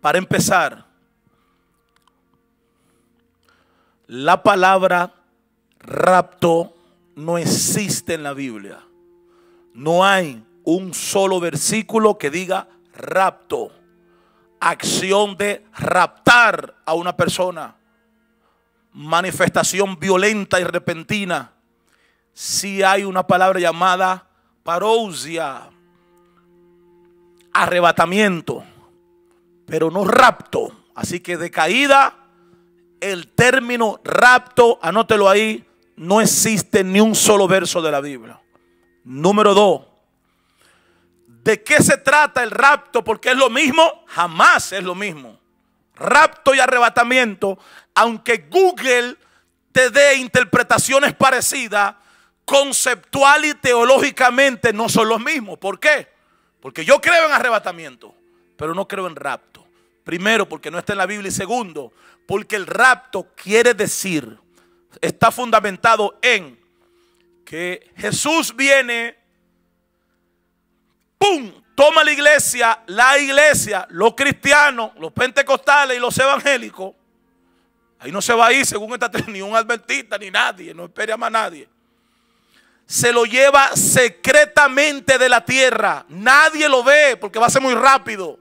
Para empezar, la palabra rapto no existe en la Biblia. No hay un solo versículo que diga rapto, acción de raptar a una persona, manifestación violenta y repentina. Si sí hay una palabra llamada parousia, arrebatamiento pero no rapto. Así que de caída, el término rapto, anótelo ahí, no existe ni un solo verso de la Biblia. Número dos, ¿de qué se trata el rapto? Porque es lo mismo, jamás es lo mismo. Rapto y arrebatamiento, aunque Google te dé interpretaciones parecidas, conceptual y teológicamente no son los mismos. ¿Por qué? Porque yo creo en arrebatamiento, pero no creo en rapto. Primero, porque no está en la Biblia. Y segundo, porque el rapto quiere decir, está fundamentado en que Jesús viene, ¡pum! Toma la iglesia, la iglesia, los cristianos, los pentecostales y los evangélicos. Ahí no se va a ir, según esta ni un adventista, ni nadie, no espere a más nadie. Se lo lleva secretamente de la tierra. Nadie lo ve porque va a ser muy rápido.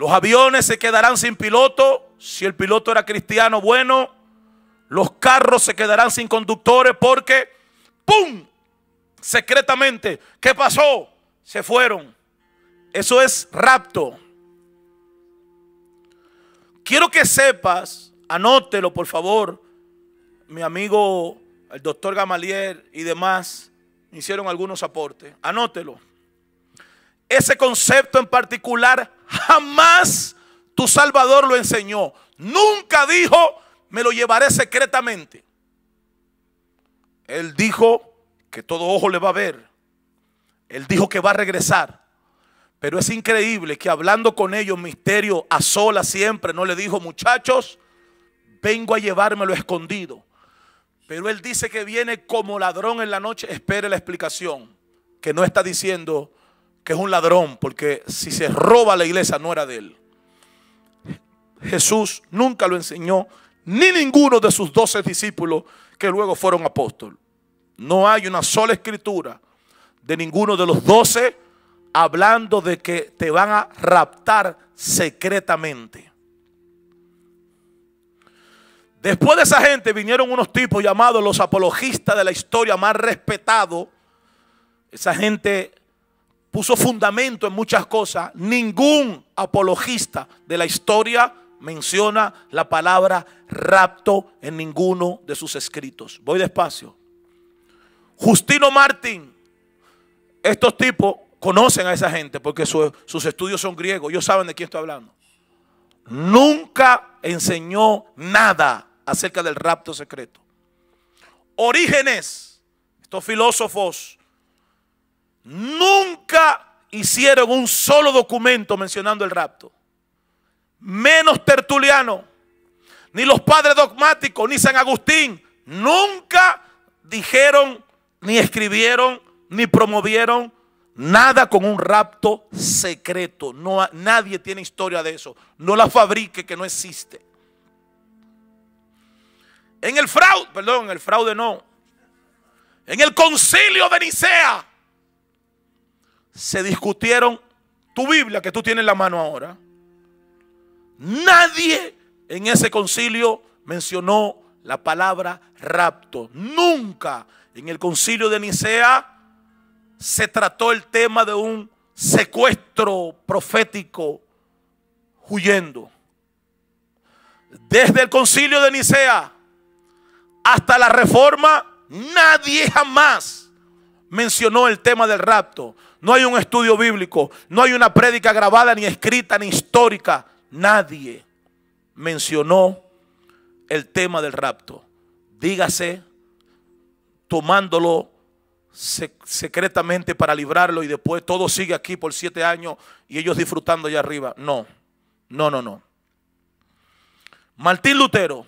Los aviones se quedarán sin piloto. Si el piloto era cristiano, bueno. Los carros se quedarán sin conductores porque, ¡pum! Secretamente, ¿qué pasó? Se fueron. Eso es rapto. Quiero que sepas, anótelo por favor, mi amigo el doctor Gamalier y demás hicieron algunos aportes. Anótelo. Ese concepto en particular, Jamás tu Salvador lo enseñó. Nunca dijo, me lo llevaré secretamente. Él dijo que todo ojo le va a ver. Él dijo que va a regresar. Pero es increíble que hablando con ellos, misterio, a sola siempre, no le dijo, muchachos, vengo a llevármelo escondido. Pero él dice que viene como ladrón en la noche. Espere la explicación. Que no está diciendo, que es un ladrón, porque si se roba la iglesia no era de él. Jesús nunca lo enseñó, ni ninguno de sus doce discípulos que luego fueron apóstoles. No hay una sola escritura de ninguno de los doce hablando de que te van a raptar secretamente. Después de esa gente vinieron unos tipos llamados los apologistas de la historia más respetados. Esa gente puso fundamento en muchas cosas. Ningún apologista de la historia menciona la palabra rapto en ninguno de sus escritos. Voy despacio. Justino Martín, estos tipos conocen a esa gente porque sus estudios son griegos, ellos saben de quién estoy hablando. Nunca enseñó nada acerca del rapto secreto. Orígenes, estos filósofos Nunca hicieron un solo documento mencionando el rapto. Menos Tertuliano, ni los padres dogmáticos, ni San Agustín. Nunca dijeron, ni escribieron, ni promovieron nada con un rapto secreto. No, nadie tiene historia de eso. No la fabrique que no existe. En el fraude, perdón, en el fraude no. En el concilio de Nicea se discutieron tu Biblia que tú tienes en la mano ahora. Nadie en ese concilio mencionó la palabra rapto. Nunca en el concilio de Nicea se trató el tema de un secuestro profético huyendo. Desde el concilio de Nicea hasta la reforma, nadie jamás mencionó el tema del rapto no hay un estudio bíblico, no hay una prédica grabada, ni escrita, ni histórica. Nadie mencionó el tema del rapto. Dígase, tomándolo secretamente para librarlo y después todo sigue aquí por siete años y ellos disfrutando allá arriba. No, no, no, no. Martín Lutero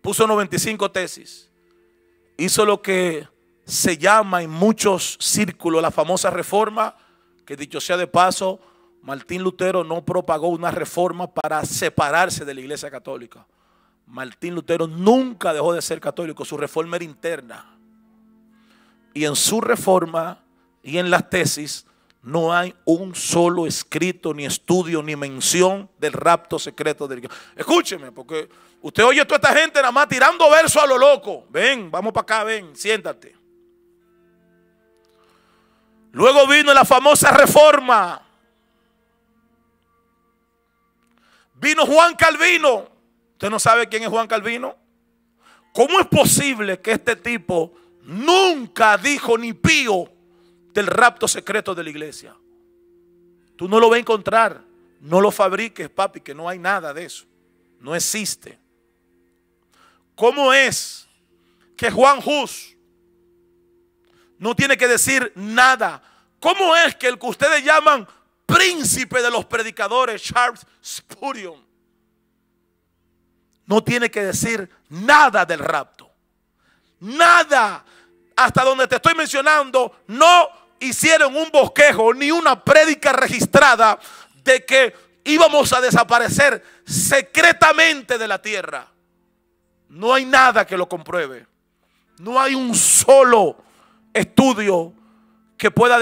puso 95 tesis. Hizo lo que se llama en muchos círculos la famosa reforma, que dicho sea de paso, Martín Lutero no propagó una reforma para separarse de la Iglesia Católica. Martín Lutero nunca dejó de ser católico, su reforma era interna. Y en su reforma y en las tesis no hay un solo escrito, ni estudio, ni mención del rapto secreto del Escúcheme, porque usted oye a toda esta gente nada más tirando verso a lo loco. Ven, vamos para acá, ven, siéntate. Luego vino la famosa reforma. Vino Juan Calvino. ¿Usted no sabe quién es Juan Calvino? ¿Cómo es posible que este tipo nunca dijo ni pío del rapto secreto de la iglesia? Tú no lo vas a encontrar. No lo fabriques, papi, que no hay nada de eso. No existe. ¿Cómo es que Juan Hus no tiene que decir nada. ¿Cómo es que el que ustedes llaman príncipe de los predicadores, Charles Spurion, no tiene que decir nada del rapto? Nada. Hasta donde te estoy mencionando, no hicieron un bosquejo ni una prédica registrada de que íbamos a desaparecer secretamente de la tierra. No hay nada que lo compruebe. No hay un solo estudio que pueda...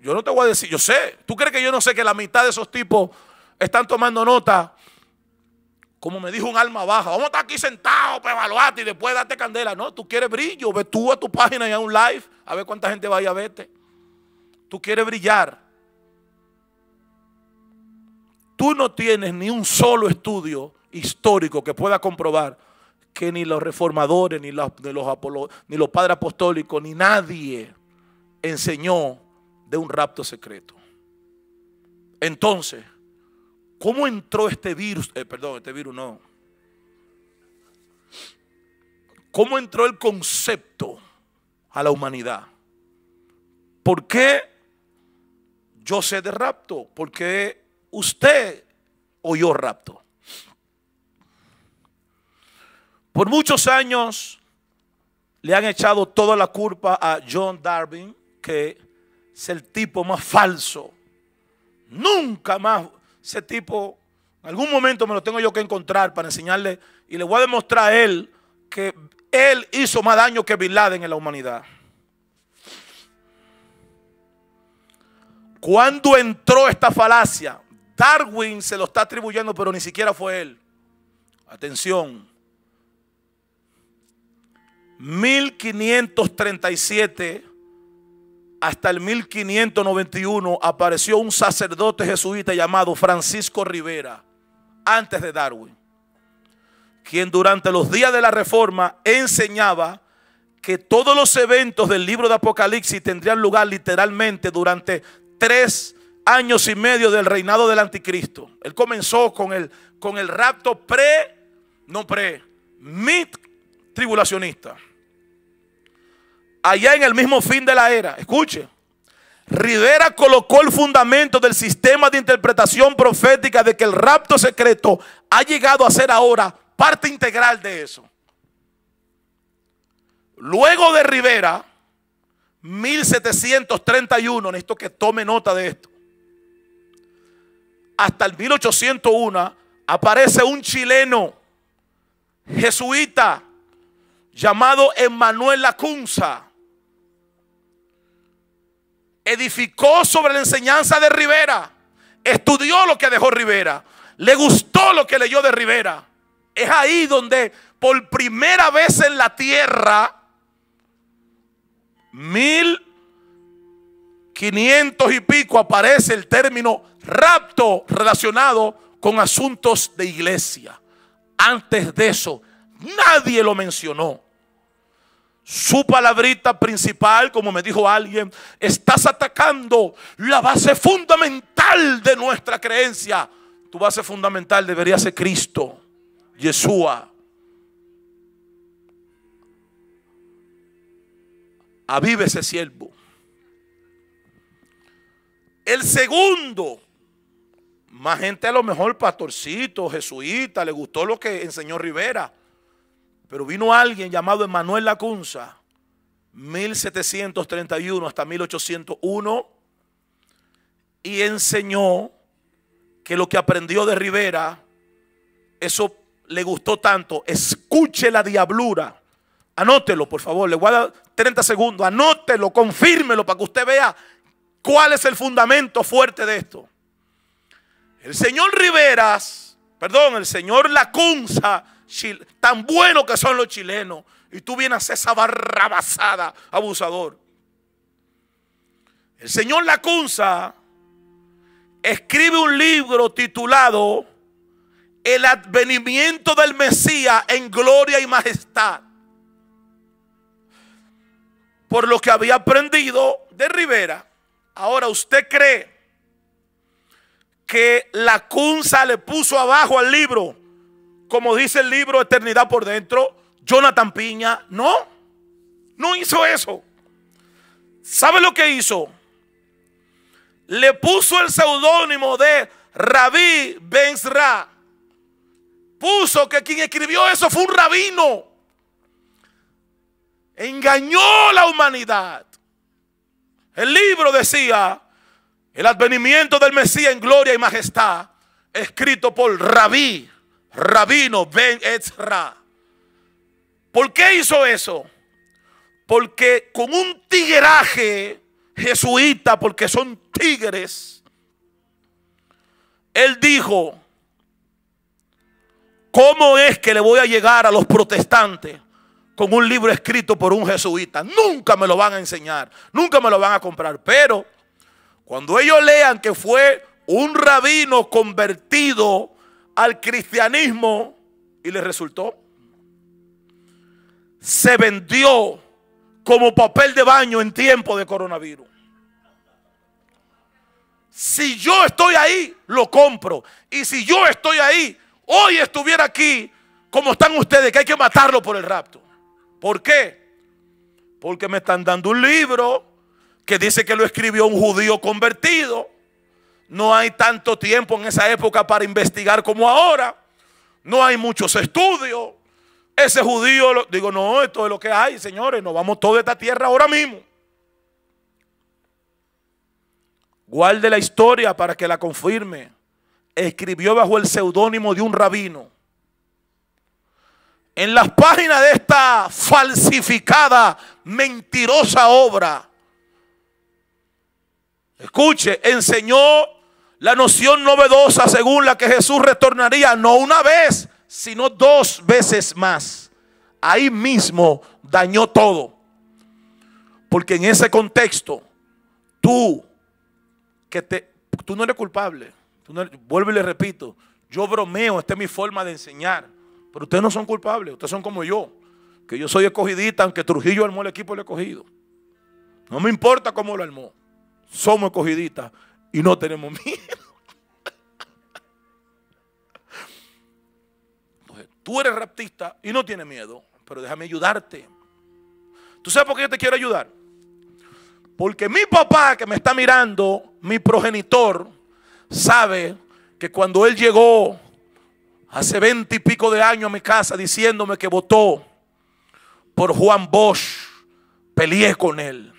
yo no te voy a decir, yo sé. ¿Tú crees que yo no sé que la mitad de esos tipos están tomando nota? Como me dijo un alma baja, vamos a estar aquí sentados para evaluarte y después darte candela. No, tú quieres brillo, ve tú a tu página y a un live a ver cuánta gente vaya a verte. Tú quieres brillar. Tú no tienes ni un solo estudio histórico que pueda comprobar que ni los reformadores, ni los, ni los, ni los padres apostólicos, ni nadie enseñó de un rapto secreto. Entonces, ¿cómo entró este virus? Eh, perdón, este virus no. ¿Cómo entró el concepto a la humanidad? ¿Por qué yo sé de rapto? Porque usted oyó rapto. Por muchos años le han echado toda la culpa a John Darwin, que es el tipo más falso. Nunca más ese tipo, en algún momento me lo tengo yo que encontrar para enseñarle y le voy a demostrar a él que él hizo más daño que Bin Laden en la humanidad. Cuando entró esta falacia, Darwin se lo está atribuyendo, pero ni siquiera fue él. Atención. 1537 hasta el 1591 apareció un sacerdote jesuita llamado Francisco Rivera, antes de Darwin, quien durante los días de la Reforma enseñaba que todos los eventos del libro de Apocalipsis tendrían lugar literalmente durante tres años y medio del reinado del anticristo. Él comenzó con el, con el rapto pre, no pre, mit tribulacionista allá en el mismo fin de la era, escuche, Rivera colocó el fundamento del sistema de interpretación profética de que el rapto secreto ha llegado a ser ahora parte integral de eso. Luego de Rivera, 1731, necesito que tome nota de esto. Hasta el 1801 aparece un chileno jesuita llamado Emmanuel Lacunza edificó sobre la enseñanza de Rivera, estudió lo que dejó Rivera, le gustó lo que leyó de Rivera. Es ahí donde por primera vez en la tierra, mil quinientos y pico aparece el término rapto relacionado con asuntos de iglesia. Antes de eso, nadie lo mencionó. Su palabrita principal, como me dijo alguien, estás atacando la base fundamental de nuestra creencia. Tu base fundamental debería ser Cristo, Yeshua. Avive ese siervo. El segundo, más gente a lo mejor, pastorcito, jesuita, le gustó lo que enseñó Rivera. Pero vino alguien llamado Emanuel Lacunza, 1731 hasta 1801, y enseñó que lo que aprendió de Rivera, eso le gustó tanto. Escuche la diablura. Anótelo, por favor. Le voy a dar 30 segundos. Anótelo, confírmelo para que usted vea cuál es el fundamento fuerte de esto. El señor Riveras, perdón, el señor Lacunza tan bueno que son los chilenos. Y tú vienes a hacer esa barrabasada, abusador. El señor Lacunza escribe un libro titulado El advenimiento del Mesías en gloria y majestad. Por lo que había aprendido de Rivera, ahora usted cree que Lacunza le puso abajo al libro como dice el libro Eternidad por dentro, Jonathan Piña, no, no hizo eso. ¿Sabe lo que hizo? Le puso el seudónimo de Rabí Benzra. Puso que quien escribió eso fue un rabino. Engañó a la humanidad. El libro decía, el advenimiento del Mesías en gloria y majestad, escrito por Rabí Rabino Ben Ezra. ¿Por qué hizo eso? Porque con un tigueraje jesuita, porque son tigres, él dijo, ¿cómo es que le voy a llegar a los protestantes con un libro escrito por un jesuita? Nunca me lo van a enseñar, nunca me lo van a comprar, pero cuando ellos lean que fue un rabino convertido, al cristianismo y le resultó. Se vendió como papel de baño en tiempo de coronavirus. Si yo estoy ahí, lo compro. Y si yo estoy ahí, hoy estuviera aquí, como están ustedes, que hay que matarlo por el rapto. ¿Por qué? Porque me están dando un libro que dice que lo escribió un judío convertido no hay tanto tiempo en esa época para investigar como ahora. No hay muchos estudios. Ese judío, digo, no, esto es lo que hay, señores. Nos vamos toda esta tierra ahora mismo. Guarde la historia para que la confirme. Escribió bajo el seudónimo de un rabino. En las páginas de esta falsificada, mentirosa obra, Escuche, enseñó la noción novedosa según la que Jesús retornaría no una vez, sino dos veces más. Ahí mismo dañó todo. Porque en ese contexto, tú, que te, tú no eres culpable. Tú vuelvo y le repito, yo bromeo, esta es mi forma de enseñar. Pero ustedes no son culpables, ustedes son como yo. Que yo soy escogidita, aunque Trujillo armó el equipo, lo he cogido. No me importa cómo lo armó. Somos escogiditas y no tenemos miedo. tú eres raptista y no tienes miedo, pero déjame ayudarte. ¿Tú sabes por qué yo te quiero ayudar? Porque mi papá que me está mirando, mi progenitor, sabe que cuando él llegó hace veinte y pico de años a mi casa diciéndome que votó por Juan Bosch, peleé con él.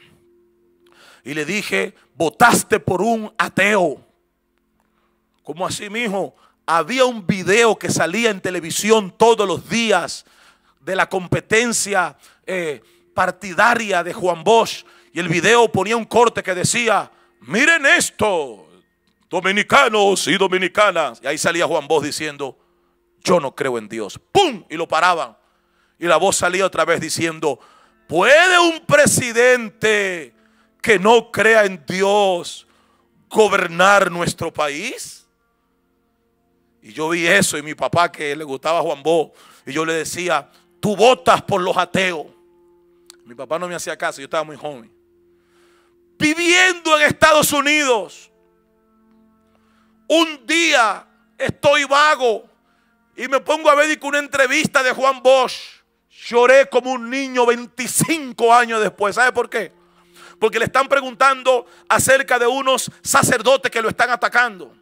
Y le dije, votaste por un ateo. Como así, mijo, había un video que salía en televisión todos los días de la competencia eh, partidaria de Juan Bosch. Y el video ponía un corte que decía, miren esto, dominicanos y dominicanas. Y ahí salía Juan Bosch diciendo, yo no creo en Dios. ¡Pum! Y lo paraban. Y la voz salía otra vez diciendo, ¿puede un presidente que no crea en Dios gobernar nuestro país? Y yo vi eso y mi papá que le gustaba Juan Bosch y yo le decía, tú votas por los ateos. Mi papá no me hacía caso, yo estaba muy joven. Viviendo en Estados Unidos, un día estoy vago y me pongo a ver una entrevista de Juan Bosch. Lloré como un niño 25 años después. ¿Sabe por qué? porque le están preguntando acerca de unos sacerdotes que lo están atacando.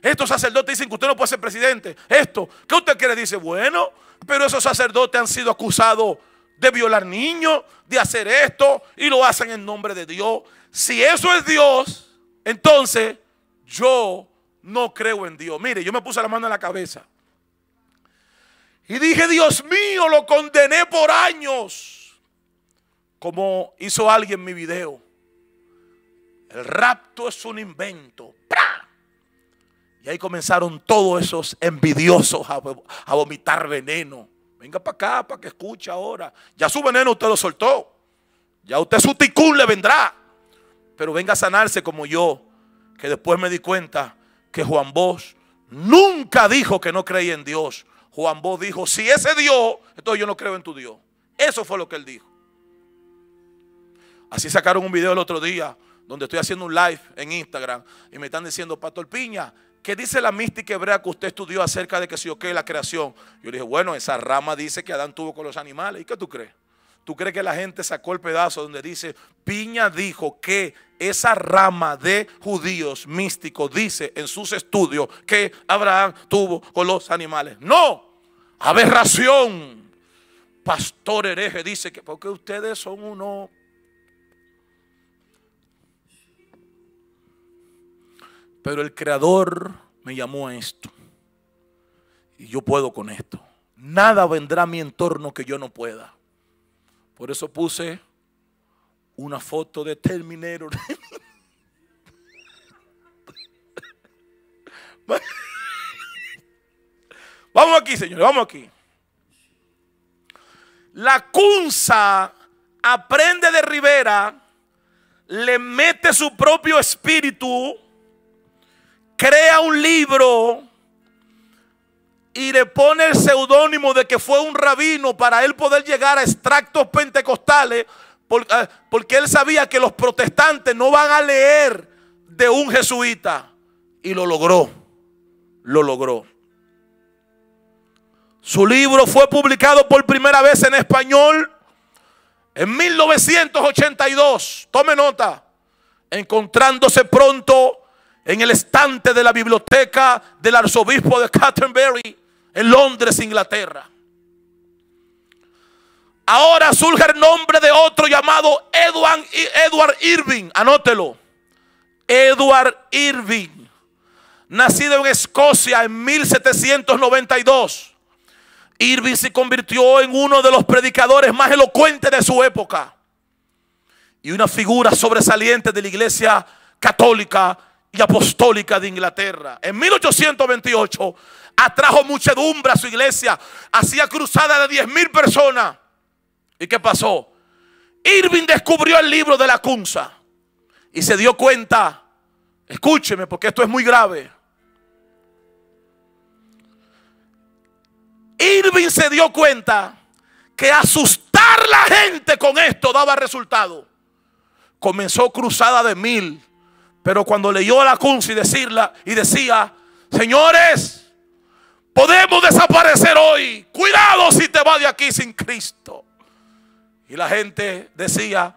Estos sacerdotes dicen que usted no puede ser presidente. Esto, ¿qué usted quiere? Dice, bueno, pero esos sacerdotes han sido acusados de violar niños, de hacer esto, y lo hacen en nombre de Dios. Si eso es Dios, entonces yo no creo en Dios. Mire, yo me puse la mano en la cabeza. Y dije, Dios mío, lo condené por años. Como hizo alguien en mi video. El rapto es un invento. Y ahí comenzaron todos esos envidiosos a, a vomitar veneno. Venga para acá para que escuche ahora. Ya su veneno usted lo soltó. Ya usted su ticún le vendrá. Pero venga a sanarse como yo. Que después me di cuenta que Juan Bosch nunca dijo que no creía en Dios. Juan Bosch dijo, si ese Dios, entonces yo no creo en tu Dios. Eso fue lo que él dijo. Así sacaron un video el otro día donde estoy haciendo un live en Instagram y me están diciendo, Pastor Piña, ¿qué dice la mística hebrea que usted estudió acerca de que si o qué la creación? Yo le dije, bueno, esa rama dice que Adán tuvo con los animales. ¿Y qué tú crees? ¿Tú crees que la gente sacó el pedazo donde dice, Piña dijo que esa rama de judíos místicos dice en sus estudios que Abraham tuvo con los animales? No, aberración. Pastor hereje dice que porque ustedes son unos Pero el Creador me llamó a esto. Y yo puedo con esto. Nada vendrá a mi entorno que yo no pueda. Por eso puse una foto de Terminero Vamos aquí, señores, vamos aquí. La Kunza aprende de Rivera, le mete su propio espíritu crea un libro y le pone el seudónimo de que fue un rabino para él poder llegar a extractos pentecostales, ah, porque él sabía que los protestantes no van a leer de un jesuita. Y lo logró, lo logró. Su libro fue publicado por primera vez en español en 1982. Tome nota. Encontrándose pronto en el estante de la biblioteca del arzobispo de Canterbury en Londres, Inglaterra. Ahora surge el nombre de otro llamado Edward, Edward Irving. Anótelo. Edward Irving. Nacido en Escocia en 1792. Irving se convirtió en uno de los predicadores más elocuentes de su época. Y una figura sobresaliente de la iglesia católica y apostólica de Inglaterra. En 1828 atrajo muchedumbre a su iglesia, hacía cruzada de 10.000 mil personas. ¿Y qué pasó? Irving descubrió el libro de la Kunza y se dio cuenta, escúcheme porque esto es muy grave. Irving se dio cuenta que asustar la gente con esto daba resultado. Comenzó cruzada de mil pero cuando leyó la cuncia y decirla y decía, señores, podemos desaparecer hoy. Cuidado si te vas de aquí sin Cristo. Y la gente decía,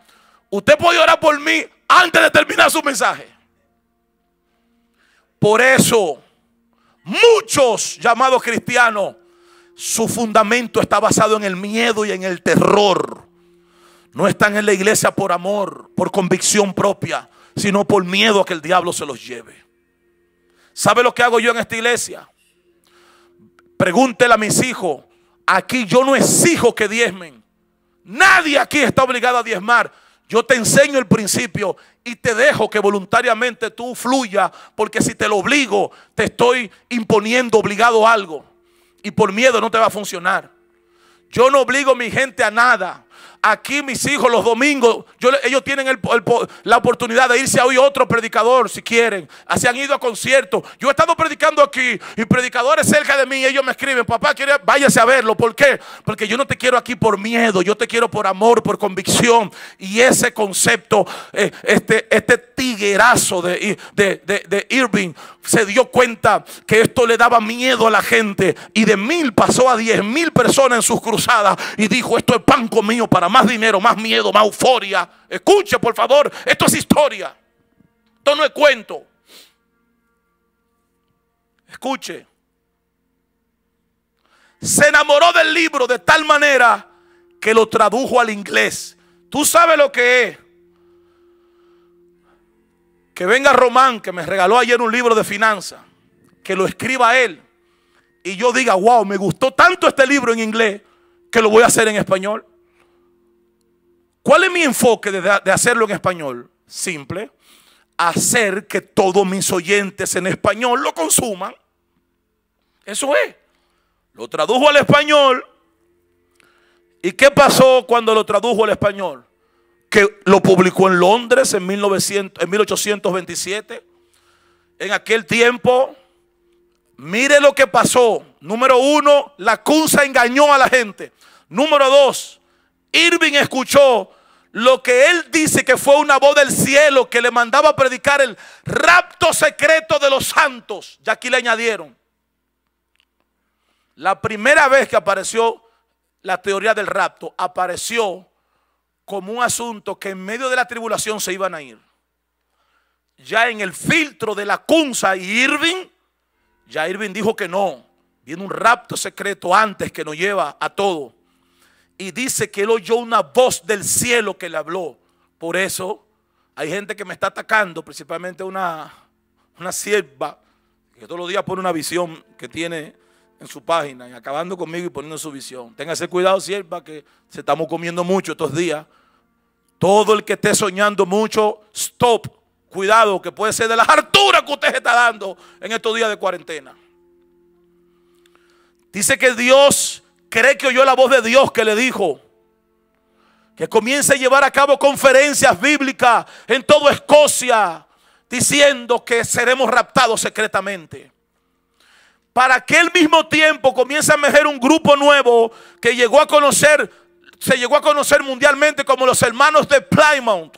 usted puede orar por mí antes de terminar su mensaje. Por eso, muchos llamados cristianos, su fundamento está basado en el miedo y en el terror. No están en la iglesia por amor, por convicción propia sino por miedo a que el diablo se los lleve. ¿Sabe lo que hago yo en esta iglesia? Pregúntele a mis hijos. Aquí yo no exijo que diezmen. Nadie aquí está obligado a diezmar. Yo te enseño el principio y te dejo que voluntariamente tú fluya, porque si te lo obligo, te estoy imponiendo obligado a algo. Y por miedo no te va a funcionar. Yo no obligo a mi gente a nada. Aquí mis hijos los domingos, ellos tienen la oportunidad de irse a hoy otro predicador si quieren. Se han ido a conciertos. Yo he estado predicando aquí y predicadores cerca de mí, ellos me escriben, papá, quiere, váyase a verlo. ¿Por qué? Porque yo no te quiero aquí por miedo, yo te quiero por amor, por convicción. Y ese concepto, eh, este, este tiguerazo de, de Irving se dio cuenta que esto le daba miedo a la gente y de mil pasó a diez mil personas en sus cruzadas y dijo, esto es pan comido para más dinero, más miedo, más euforia. Escuche, por favor, esto es historia. Esto no es cuento. Escuche. Se enamoró del libro de tal manera que lo tradujo al inglés. Tú sabes lo que es. Que venga Román, que me regaló ayer un libro de finanzas, que lo escriba él. Y yo diga, wow, me gustó tanto este libro en inglés que lo voy a hacer en español. ¿Cuál es mi enfoque de, hacerlo en español? Simple. Hacer que todos mis oyentes en español lo consuman. Eso es. Lo tradujo al español. ¿Y qué pasó cuando lo tradujo al español? Que lo publicó en Londres en, 1900, en 1827. En aquel tiempo, mire lo que pasó. Número uno, la Kunza engañó a la gente. Número dos, Irving escuchó lo que él dice que fue una voz del cielo que le mandaba a predicar el rapto secreto de los santos. Ya aquí le añadieron. La primera vez que apareció la teoría del rapto, apareció como un asunto que en medio de la tribulación se iban a ir. Ya en el filtro de la Cunza y Irving, ya Irving dijo que no. Viene un rapto secreto antes que nos lleva a todo. Y dice que él oyó una voz del cielo que le habló. Por eso hay gente que me está atacando, principalmente una, sierva, que todos los días pone una visión que tiene en su página, y acabando conmigo y poniendo su visión. Téngase cuidado, sierva, que se estamos comiendo mucho estos días. Todo el que esté soñando mucho, stop. Cuidado, que puede ser de las alturas que usted está dando en estos días de cuarentena. Dice que Dios cree que oyó la voz de Dios que le dijo que comience a llevar a cabo conferencias bíblicas en toda Escocia, diciendo que seremos raptados secretamente. Para que al mismo tiempo comience a emerger un grupo nuevo que llegó a conocer, se llegó a conocer mundialmente como los hermanos de Plymouth.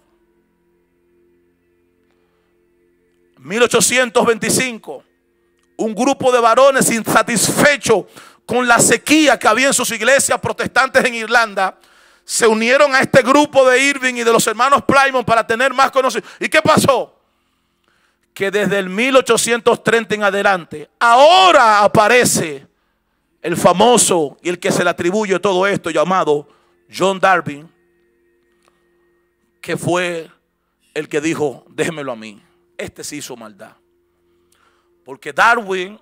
1825, un grupo de varones insatisfechos con la sequía que había en sus iglesias protestantes en Irlanda, se unieron a este grupo de Irving y de los hermanos Plymouth para tener más conocimiento. ¿Y qué pasó? Que desde el 1830 en adelante, ahora aparece el famoso y el que se le atribuye todo esto llamado John Darwin, que fue el que dijo, déjemelo a mí. Este se hizo maldad. Porque Darwin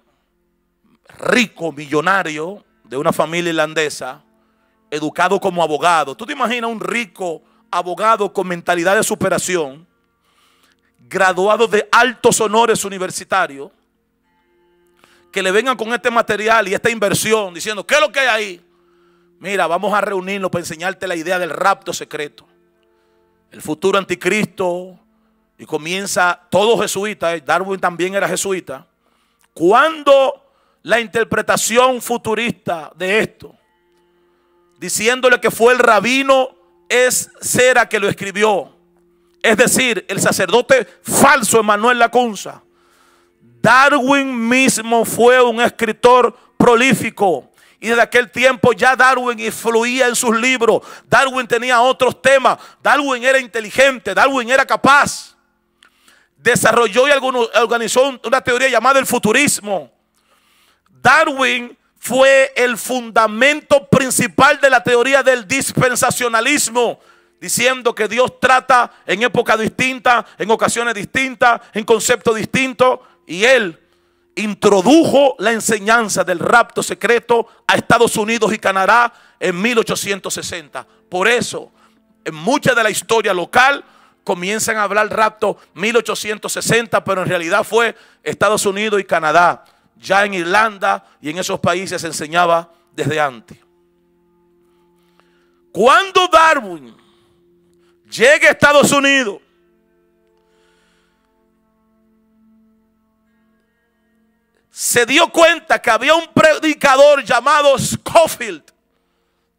rico, millonario, de una familia irlandesa, educado como abogado. ¿Tú te imaginas un rico abogado con mentalidad de superación, graduado de altos honores universitarios, que le vengan con este material y esta inversión diciendo, ¿qué es lo que hay ahí? Mira, vamos a reunirnos para enseñarte la idea del rapto secreto. El futuro anticristo. Y comienza todo jesuita. Eh, Darwin también era jesuita. Cuando la interpretación futurista de esto, diciéndole que fue el rabino es Cera que lo escribió. Es decir, el sacerdote falso Emanuel Lacunza. Darwin mismo fue un escritor prolífico. Y desde aquel tiempo ya Darwin influía en sus libros. Darwin tenía otros temas. Darwin era inteligente. Darwin era capaz. Desarrolló y organizó una teoría llamada el futurismo Darwin fue el fundamento principal de la teoría del dispensacionalismo, diciendo que Dios trata en épocas distintas, en ocasiones distintas, en conceptos distintos, y él introdujo la enseñanza del rapto secreto a Estados Unidos y Canadá en 1860. Por eso, en mucha de la historia local, comienzan a hablar rapto 1860, pero en realidad fue Estados Unidos y Canadá ya en Irlanda y en esos países se enseñaba desde antes. Cuando Darwin Llega a Estados Unidos, se dio cuenta que había un predicador llamado Scofield.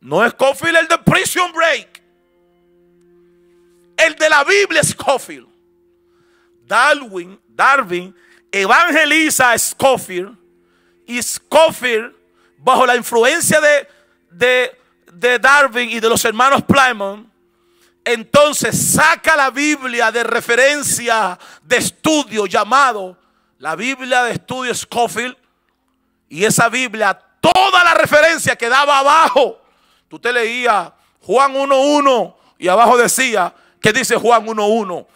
No es Scofield el de Prison Break. El de la Biblia Scofield. Darwin, Darwin evangeliza a Scofield y Scofield, bajo la influencia de, de, Darwin y de los hermanos Plymouth, entonces saca la Biblia de referencia de estudio llamado la Biblia de estudio Scofield y esa Biblia, toda la referencia que daba abajo, tú te leías Juan 1.1 y abajo decía, que dice Juan 1.1?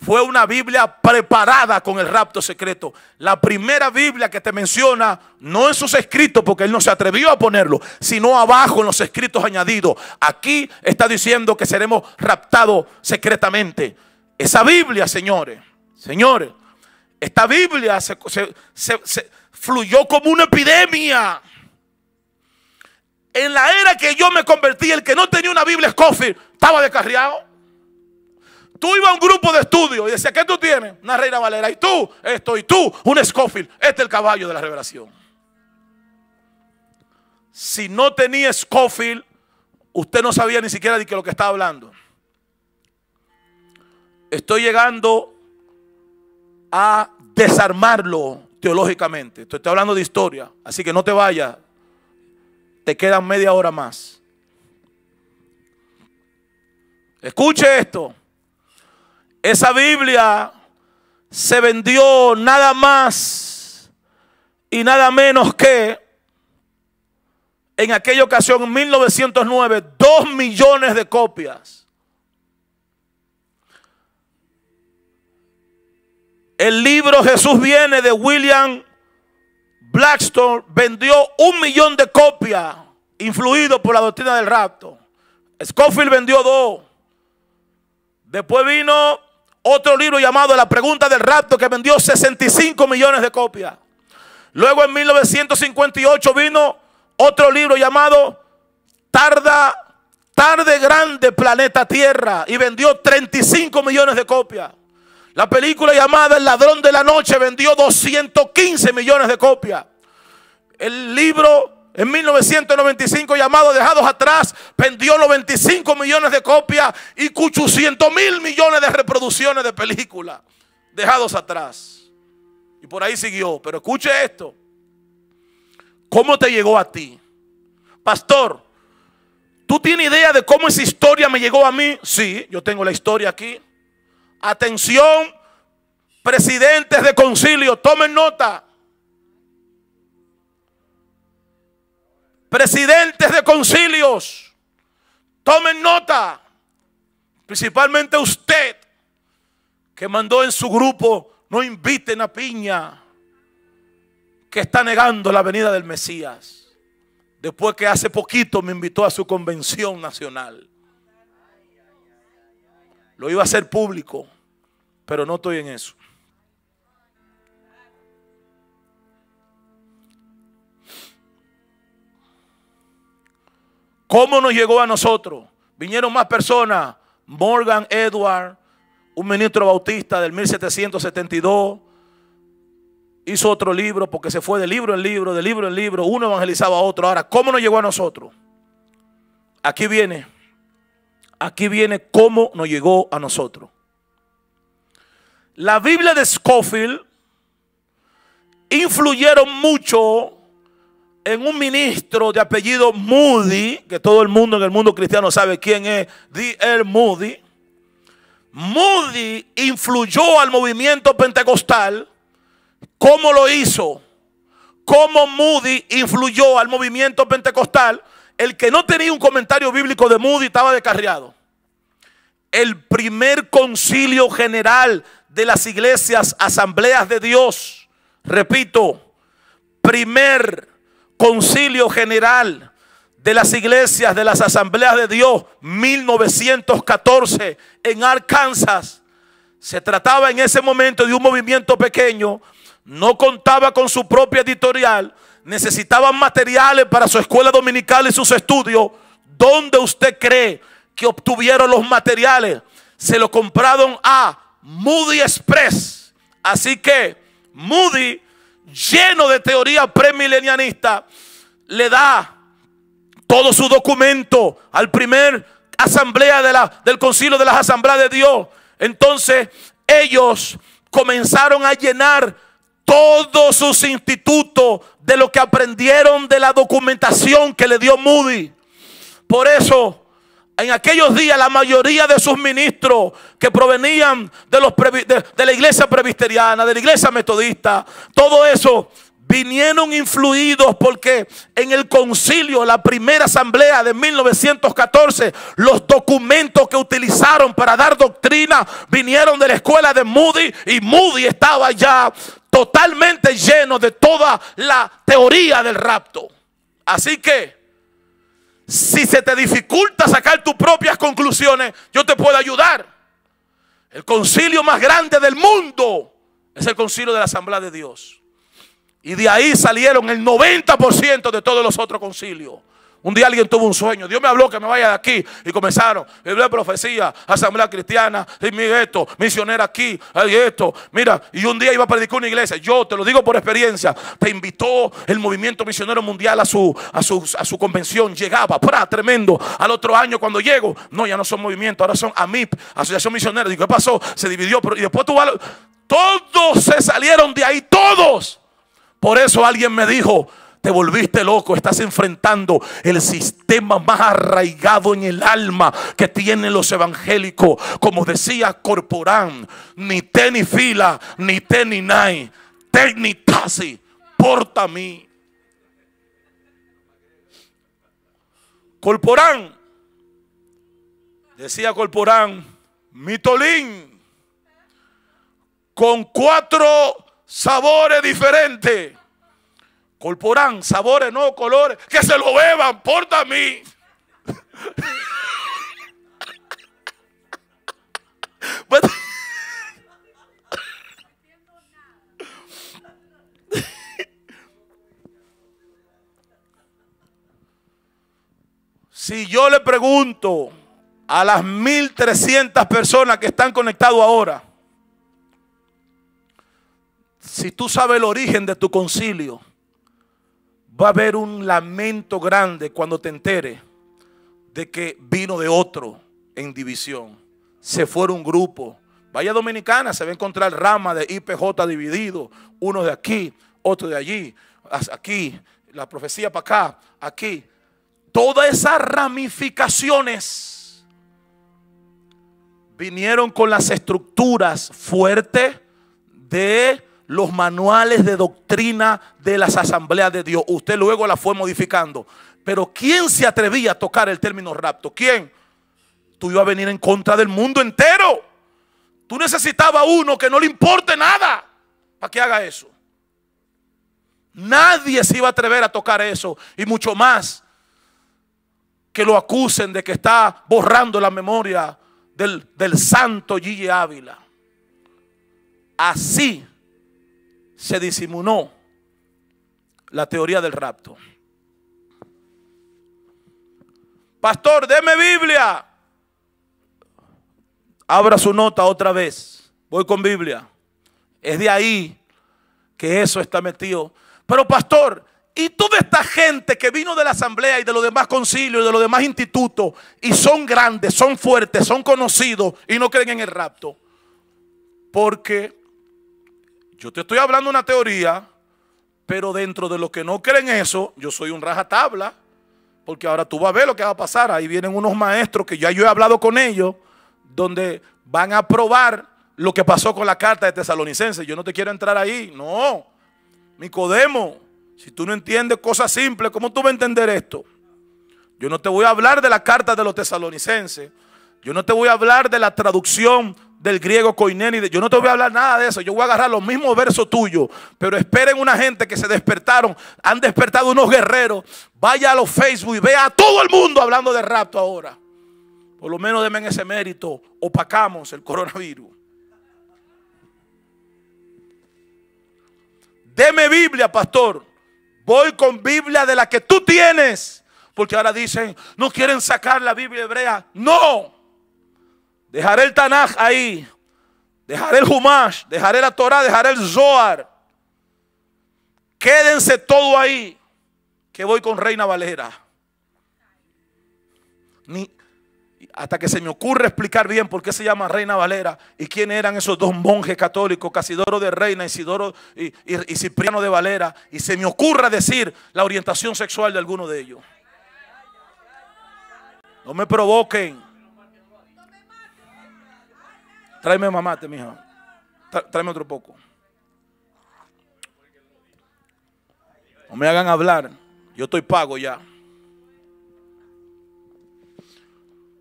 fue una Biblia preparada con el rapto secreto. La primera Biblia que te menciona, no en sus escritos, porque él no se atrevió a ponerlo, sino abajo en los escritos añadidos. Aquí está diciendo que seremos raptados secretamente. Esa Biblia, señores, señores, esta Biblia se, fluyó como una epidemia. En la era que yo me convertí, el que no tenía una Biblia, Scofield, estaba descarriado. Tú ibas a un grupo de estudio y decía, ¿qué tú tienes? Una reina valera. Y tú, esto. Y tú, un Scofield. Este es el caballo de la revelación. Si no tenía Scofield, usted no sabía ni siquiera de qué lo que estaba hablando. Estoy llegando a desarmarlo teológicamente. Estoy hablando de historia. Así que no te vayas. Te quedan media hora más. Escuche esto. Esa Biblia se vendió nada más y nada menos que en aquella ocasión, en 1909, dos millones de copias. El libro Jesús viene de William Blackstone vendió un millón de copias, influido por la doctrina del rapto. Scofield vendió dos. Después vino otro libro llamado La pregunta del rapto que vendió 65 millones de copias. Luego en 1958 vino otro libro llamado Tarda, Tarde Grande Planeta Tierra y vendió 35 millones de copias. La película llamada El Ladrón de la Noche vendió 215 millones de copias. El libro en 1995 llamado Dejados Atrás vendió 95 millones de copias y 800 mil millones de reproducciones de película Dejados Atrás. Y por ahí siguió. Pero escuche esto. ¿Cómo te llegó a ti? Pastor, ¿tú tienes idea de cómo esa historia me llegó a mí? Sí, yo tengo la historia aquí. Atención, presidentes de concilio, tomen nota. presidentes de concilios, tomen nota, principalmente usted que mandó en su grupo, no inviten a piña que está negando la venida del Mesías, después que hace poquito me invitó a su convención nacional. Lo iba a hacer público, pero no estoy en eso. ¿Cómo nos llegó a nosotros? Vinieron más personas. Morgan Edward, un ministro bautista del 1772, hizo otro libro porque se fue de libro en libro, de libro en libro. Uno evangelizaba a otro. Ahora, ¿cómo nos llegó a nosotros? Aquí viene. Aquí viene cómo nos llegó a nosotros. La Biblia de Scofield influyeron mucho en un ministro de apellido Moody, que todo el mundo en el mundo cristiano sabe quién es, D.L. Moody. Moody influyó al movimiento pentecostal. ¿Cómo lo hizo? ¿Cómo Moody influyó al movimiento pentecostal? El que no tenía un comentario bíblico de Moody estaba descarriado. El primer concilio general de las iglesias, asambleas de Dios, repito, primer Concilio General de las Iglesias de las Asambleas de Dios, 1914, en Arkansas. Se trataba en ese momento de un movimiento pequeño, no contaba con su propia editorial, necesitaban materiales para su escuela dominical y sus estudios. ¿Dónde usted cree que obtuvieron los materiales? Se lo compraron a Moody Express. Así que Moody lleno de teoría premilenianista, le da todo su documento al primer asamblea del concilio de las asambleas de Dios. Entonces ellos comenzaron a llenar todos sus institutos de lo que aprendieron de la documentación que le dio Moody. Por eso en aquellos días la mayoría de sus ministros que provenían de, la iglesia presbiteriana, de la iglesia metodista, todo eso vinieron influidos porque en el concilio, la primera asamblea de 1914, los documentos que utilizaron para dar doctrina vinieron de la escuela de Moody y Moody estaba ya totalmente lleno de toda la teoría del rapto. Así que si se te dificulta sacar tus propias conclusiones, yo te puedo ayudar. El concilio más grande del mundo es el concilio de la Asamblea de Dios. Y de ahí salieron el 90% de todos los otros concilios. Un día alguien tuvo un sueño. Dios me habló que me vaya de aquí. Y comenzaron. Biblia de profecía, asamblea cristiana, y esto, misionera aquí, Hay esto. Mira, y un día iba a predicar una iglesia. Yo te lo digo por experiencia. Te invitó el movimiento misionero mundial a su, a su, convención. Llegaba, para Tremendo. Al otro año cuando llego, no, ya no son movimiento, ahora son AMIP, Asociación Misionera. Digo, ¿qué pasó? Se dividió. y después tú Todos se salieron de ahí, todos. Por eso alguien me dijo, te volviste loco, estás enfrentando el sistema más arraigado en el alma que tienen los evangélicos. Como decía Corporán, ni te ni fila, ni te ni nai, te tasi, porta a mí. Corporán, decía Corporán, mitolín, con cuatro sabores diferentes. Corporán, sabores, no colores. Que se lo beban, porta a mí. si yo le pregunto a las 1.300 personas que están conectados ahora, si tú sabes el origen de tu concilio, Va a haber un lamento grande cuando te entere de que vino de otro en división. Se fueron un grupo. Vaya Dominicana, se va a encontrar rama de IPJ dividido, uno de aquí, otro de allí, aquí, la profecía para acá, aquí. Todas esas ramificaciones vinieron con las estructuras fuertes de los manuales de doctrina de las asambleas de Dios. Usted luego la fue modificando. Pero ¿quién se atrevía a tocar el término rapto? ¿Quién? Tú ibas a venir en contra del mundo entero. Tú necesitabas uno que no le importe nada para que haga eso. Nadie se iba a atrever a tocar eso. Y mucho más que lo acusen de que está borrando la memoria del, santo y Ávila. Así se disimuló la teoría del rapto. Pastor, deme Biblia. Abra su nota otra vez. Voy con Biblia. Es de ahí que eso está metido. Pero pastor, y toda esta gente que vino de la asamblea y de los demás concilios y de los demás institutos y son grandes, son fuertes, son conocidos y no creen en el rapto. Porque yo te estoy hablando una teoría, pero dentro de los que no creen eso, yo soy un rajatabla. Porque ahora tú vas a ver lo que va a pasar. Ahí vienen unos maestros que ya yo he hablado con ellos, donde van a probar lo que pasó con la carta de tesalonicenses. Yo no te quiero entrar ahí. No, Nicodemo, si tú no entiendes cosas simples, ¿cómo tú vas a entender esto? Yo no te voy a hablar de la carta de los tesalonicenses. Yo no te voy a hablar de la traducción del griego koineni. Yo no te voy a hablar nada de eso. Yo voy a agarrar los mismos versos tuyos. Pero esperen una gente que se despertaron. Han despertado unos guerreros. Vaya a los Facebook vea a todo el mundo hablando de rapto ahora. Por lo menos denme ese mérito. Opacamos el coronavirus. Deme Biblia, pastor. Voy con Biblia de la que tú tienes. Porque ahora dicen, no quieren sacar la Biblia hebrea. No. Dejaré el Tanaj ahí. Dejaré el Humash. Dejaré la Torah. Dejaré el Zohar. Quédense todo ahí. Que voy con Reina Valera. Ni, hasta que se me ocurra explicar bien por qué se llama Reina Valera y quién eran esos dos monjes católicos, Casidoro de Reina Isidoro y, y Cipriano de Valera, y se me ocurra decir la orientación sexual de alguno de ellos. No me provoquen. Tráeme mamate, mija. Tráeme otro poco. No me hagan hablar. Yo estoy pago ya.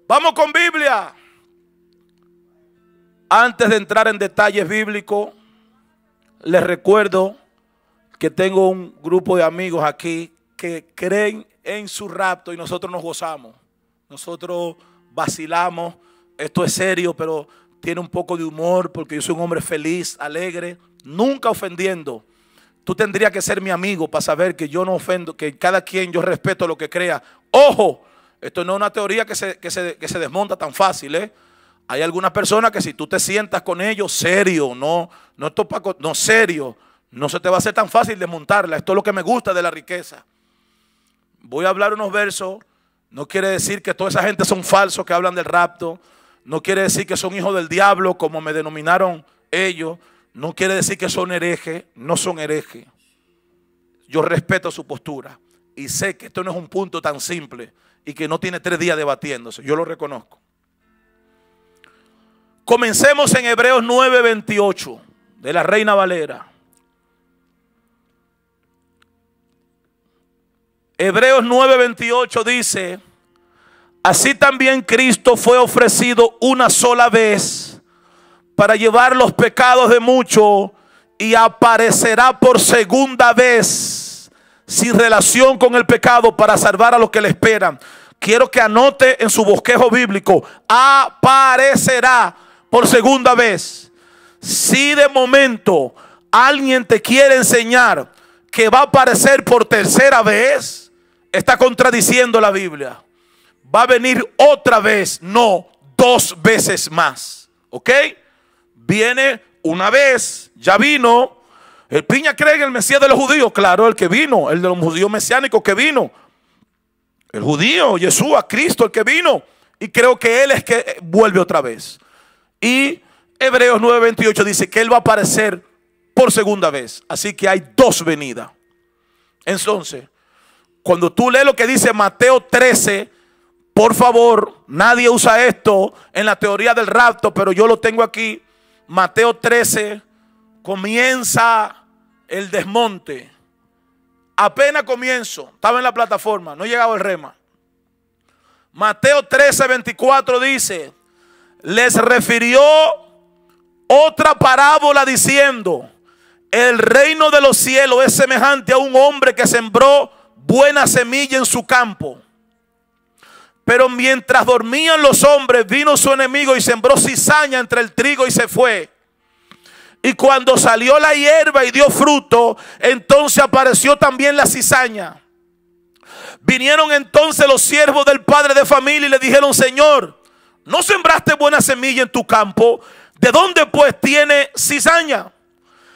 Vamos con Biblia. Antes de entrar en detalles bíblicos, les recuerdo que tengo un grupo de amigos aquí que creen en su rapto y nosotros nos gozamos. Nosotros vacilamos. Esto es serio, pero tiene un poco de humor porque yo soy un hombre feliz, alegre, nunca ofendiendo. Tú tendrías que ser mi amigo para saber que yo no ofendo, que cada quien yo respeto lo que crea. Ojo, esto no es una teoría que se, desmonta tan fácil. ¿eh? Hay algunas personas que si tú te sientas con ellos, serio, no, no, esto para, no serio, no se te va a hacer tan fácil desmontarla. Esto es lo que me gusta de la riqueza. Voy a hablar unos versos. No quiere decir que toda esa gente son falsos que hablan del rapto. No quiere decir que son hijos del diablo como me denominaron ellos. No quiere decir que son herejes. No son herejes. Yo respeto su postura. Y sé que esto no es un punto tan simple y que no tiene tres días debatiéndose. Yo lo reconozco. Comencemos en Hebreos 9:28 de la Reina Valera. Hebreos 9:28 dice Así también Cristo fue ofrecido una sola vez para llevar los pecados de muchos y aparecerá por segunda vez sin relación con el pecado para salvar a los que le esperan. Quiero que anote en su bosquejo bíblico, aparecerá por segunda vez. Si de momento alguien te quiere enseñar que va a aparecer por tercera vez, está contradiciendo la Biblia va a venir otra vez, no dos veces más. ¿Ok? Viene una vez, ya vino. El piña cree en el Mesías de los judíos, claro, el que vino, el de los judíos mesiánicos que vino. El judío, Jesús, Cristo, el que vino. Y creo que Él es que vuelve otra vez. Y Hebreos 9:28 dice que Él va a aparecer por segunda vez. Así que hay dos venidas. Entonces, cuando tú lees lo que dice Mateo 13, por favor, nadie usa esto en la teoría del rapto, pero yo lo tengo aquí. Mateo 13 comienza el desmonte. Apenas comienzo, estaba en la plataforma, no llegaba el rema. Mateo 13, 24 dice, les refirió otra parábola diciendo, el reino de los cielos es semejante a un hombre que sembró buena semilla en su campo. Pero mientras dormían los hombres, vino su enemigo y sembró cizaña entre el trigo y se fue. Y cuando salió la hierba y dio fruto, entonces apareció también la cizaña. Vinieron entonces los siervos del padre de familia y le dijeron, Señor, ¿no sembraste buena semilla en tu campo? ¿De dónde pues tiene cizaña?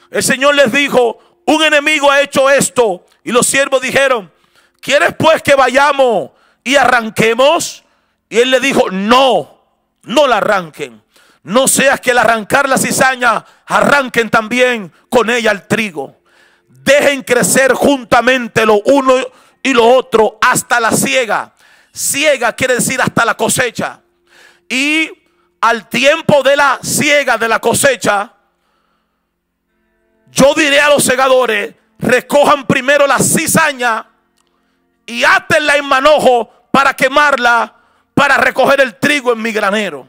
El Señor les dijo, un enemigo ha hecho esto. Y los siervos dijeron, ¿quieres pues que vayamos y arranquemos? Y él le dijo, no, no la arranquen. No seas que al arrancar la cizaña, arranquen también con ella el trigo. Dejen crecer juntamente lo uno y lo otro hasta la ciega. Ciega quiere decir hasta la cosecha. Y al tiempo de la ciega de la cosecha, yo diré a los segadores, recojan primero la cizaña y hátenla en manojo para quemarla, para recoger el trigo en mi granero.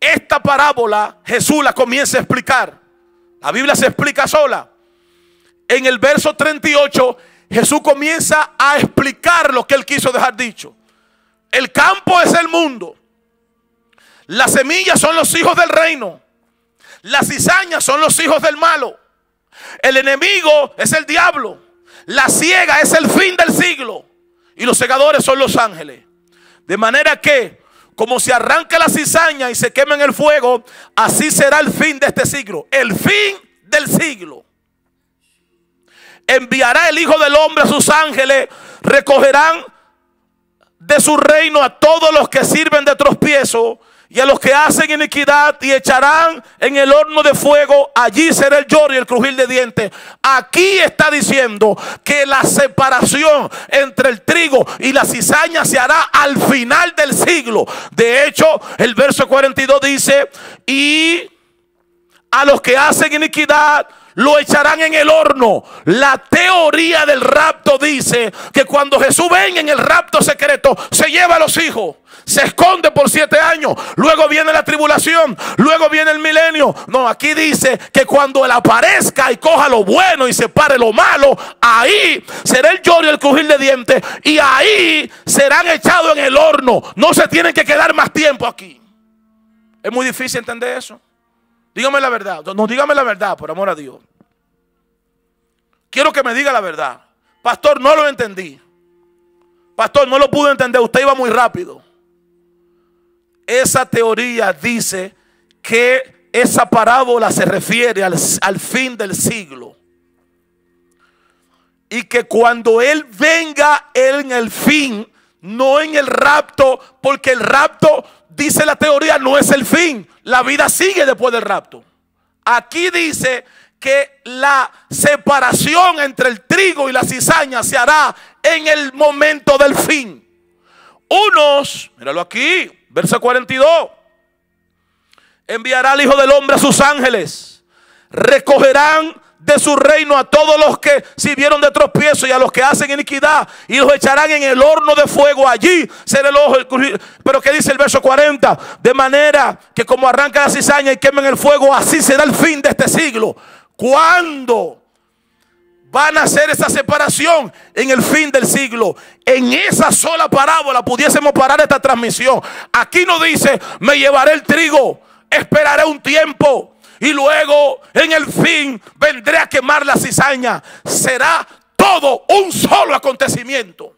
Esta parábola Jesús la comienza a explicar. La Biblia se explica sola. En el verso 38 Jesús comienza a explicar lo que él quiso dejar dicho. El campo es el mundo. Las semillas son los hijos del reino. Las cizañas son los hijos del malo. El enemigo es el diablo. La ciega es el fin del siglo y los segadores son los ángeles. De manera que, como se arranca la cizaña y se quema en el fuego, así será el fin de este siglo. El fin del siglo. Enviará el Hijo del Hombre a sus ángeles, recogerán de su reino a todos los que sirven de tropiezo y a los que hacen iniquidad y echarán en el horno de fuego, allí será el lloro y el crujir de dientes. Aquí está diciendo que la separación entre el trigo y la cizaña se hará al final del siglo. De hecho, el verso 42 dice, y a los que hacen iniquidad, lo echarán en el horno. La teoría del rapto dice que cuando Jesús venga en el rapto secreto, se lleva a los hijos. Se esconde por siete años. Luego viene la tribulación. Luego viene el milenio. No, aquí dice que cuando Él aparezca y coja lo bueno y separe lo malo, ahí será el lloro y el crujir de dientes. Y ahí serán echados en el horno. No se tienen que quedar más tiempo aquí. Es muy difícil entender eso. Dígame la verdad. No, dígame la verdad, por amor a Dios. Quiero que me diga la verdad. Pastor, no lo entendí. Pastor, no lo pude entender. Usted iba muy rápido. Esa teoría dice que esa parábola se refiere al, al fin del siglo. Y que cuando Él venga, Él en el fin, no en el rapto, porque el rapto dice la teoría, no es el fin. La vida sigue después del rapto. Aquí dice que la separación entre el trigo y la cizaña se hará en el momento del fin. Unos, míralo aquí, verso 42. Enviará al Hijo del Hombre a sus ángeles. Recogerán de su reino a todos los que sirvieron de tropiezo y a los que hacen iniquidad y los echarán en el horno de fuego. Allí será el ojo. Pero que dice el verso 40, de manera que como arranca la cizaña y queman el fuego, así será el fin de este siglo. cuando van a hacer esa separación? En el fin del siglo. En esa sola parábola pudiésemos parar esta transmisión. Aquí no dice, me llevaré el trigo, esperaré un tiempo y luego en el fin vendré a quemar la cizaña. Será todo un solo acontecimiento.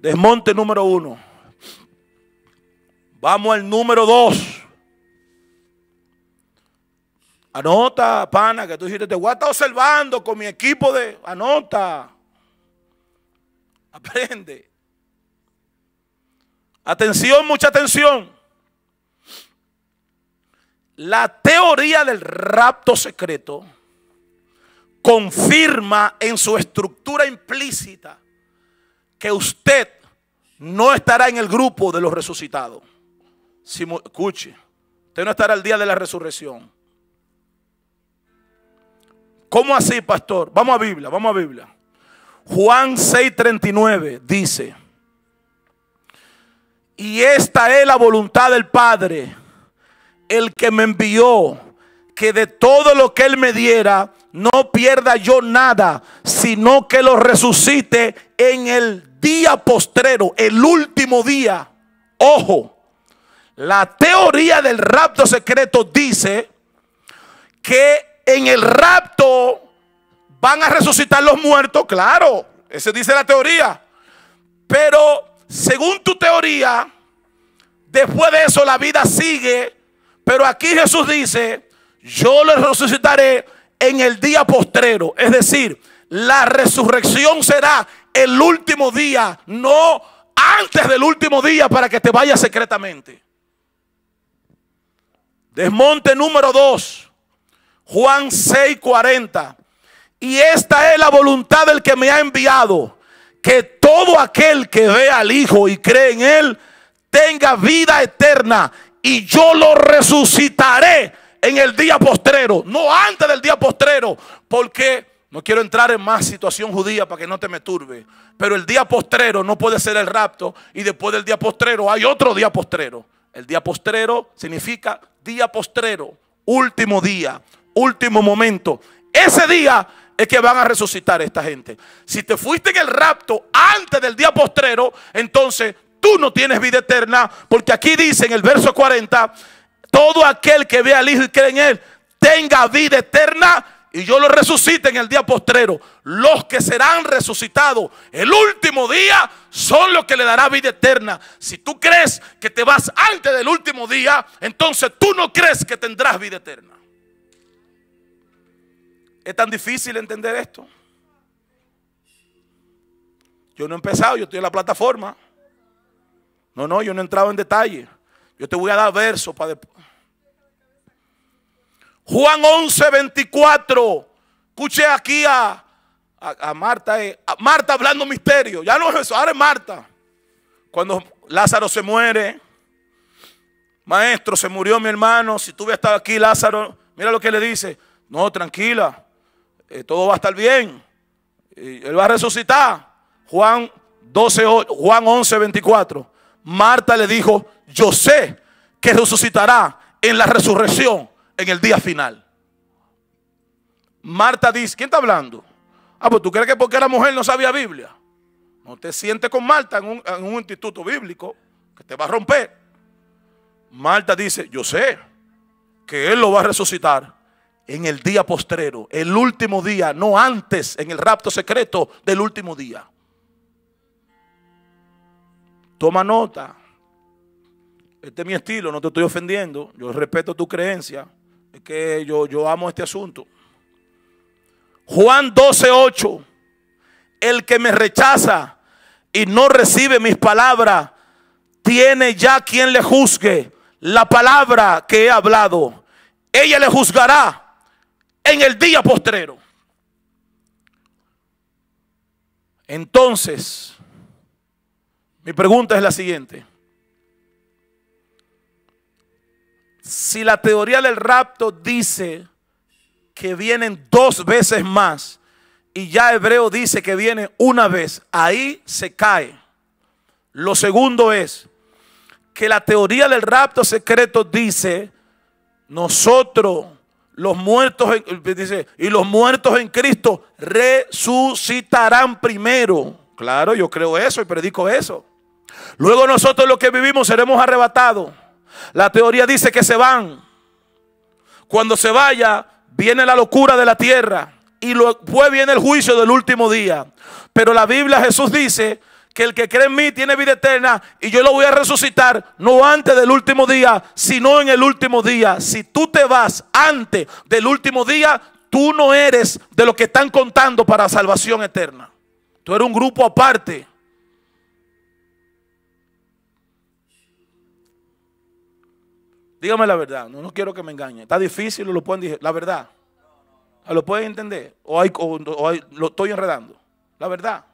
Desmonte número uno. Vamos al número dos. Anota, pana, que tú dijiste, te voy a estar observando con mi equipo de... Anota. Aprende. Atención, mucha atención. La teoría del rapto secreto confirma en su estructura implícita que usted no estará en el grupo de los resucitados. Si, escuche, usted no estará el día de la resurrección. ¿Cómo así, pastor? Vamos a Biblia, vamos a Biblia. Juan 6:39 dice, y esta es la voluntad del Padre, el que me envió, que de todo lo que él me diera, no pierda yo nada, sino que lo resucite en el día postrero, el último día. Ojo, la teoría del rapto secreto dice que en el rapto ¿Van a resucitar los muertos? Claro, esa dice la teoría. Pero según tu teoría, después de eso la vida sigue. Pero aquí Jesús dice, yo los resucitaré en el día postrero. Es decir, la resurrección será el último día, no antes del último día para que te vayas secretamente. Desmonte número 2, Juan 6:40. Y esta es la voluntad del que me ha enviado, que todo aquel que ve al Hijo y cree en Él tenga vida eterna y yo lo resucitaré en el día postrero, no antes del día postrero, porque no quiero entrar en más situación judía para que no te me turbe, pero el día postrero no puede ser el rapto y después del día postrero hay otro día postrero. El día postrero significa día postrero, último día, último momento. Ese día es que van a resucitar esta gente. Si te fuiste en el rapto antes del día postrero, entonces tú no tienes vida eterna, porque aquí dice en el verso 40, todo aquel que ve al Hijo y cree en Él, tenga vida eterna y yo lo resucite en el día postrero. Los que serán resucitados el último día son los que le dará vida eterna. Si tú crees que te vas antes del último día, entonces tú no crees que tendrás vida eterna. ¿Es tan difícil entender esto? Yo no he empezado, yo estoy en la plataforma. No, no, yo no he entrado en detalle. Yo te voy a dar versos para después. Juan 11, 24. Escuche aquí a, a, Marta, eh, a Marta hablando misterio. Ya no es eso, ahora es Marta. Cuando Lázaro se muere, maestro, se murió mi hermano. Si tú hubieras estado aquí, Lázaro, mira lo que le dice. No, tranquila, eh, todo va a estar bien. él va a resucitar. Juan, 12, Juan 11, 24. Marta le dijo, yo sé que resucitará en la resurrección en el día final. Marta dice, ¿quién está hablando? Ah, pues tú crees que porque era mujer no sabía Biblia. No te sientes con Marta en un, en un instituto bíblico que te va a romper. Marta dice, yo sé que Él lo va a resucitar en el día postrero, el último día, no antes, en el rapto secreto del último día. Toma nota. Este es mi estilo, no te estoy ofendiendo. Yo respeto tu creencia. Es que yo, yo amo este asunto. Juan 12.8 El que me rechaza y no recibe mis palabras, tiene ya quien le juzgue la palabra que he hablado. Ella le juzgará en el día postrero. Entonces, mi pregunta es la siguiente. Si la teoría del rapto dice que vienen dos veces más y ya Hebreo dice que viene una vez, ahí se cae. Lo segundo es que la teoría del rapto secreto dice, nosotros los muertos, eh, dice, y los muertos en Cristo resucitarán primero. Claro, yo creo eso y predico eso. Luego nosotros los que vivimos seremos arrebatados. La teoría dice que se van. Cuando se vaya, viene la locura de la tierra y después viene el juicio del último día. Pero la Biblia Jesús dice que el que cree en mí tiene vida eterna y yo lo voy a resucitar no antes del último día, sino en el último día. Si tú te vas antes del último día, tú no eres de lo que están contando para salvación eterna. Tú eres un grupo aparte. Dígame la verdad, no, no quiero que me engañe. Está difícil, lo pueden decir. La verdad. ¿Lo pueden entender? ¿O, hay, o hay, lo estoy enredando? La verdad.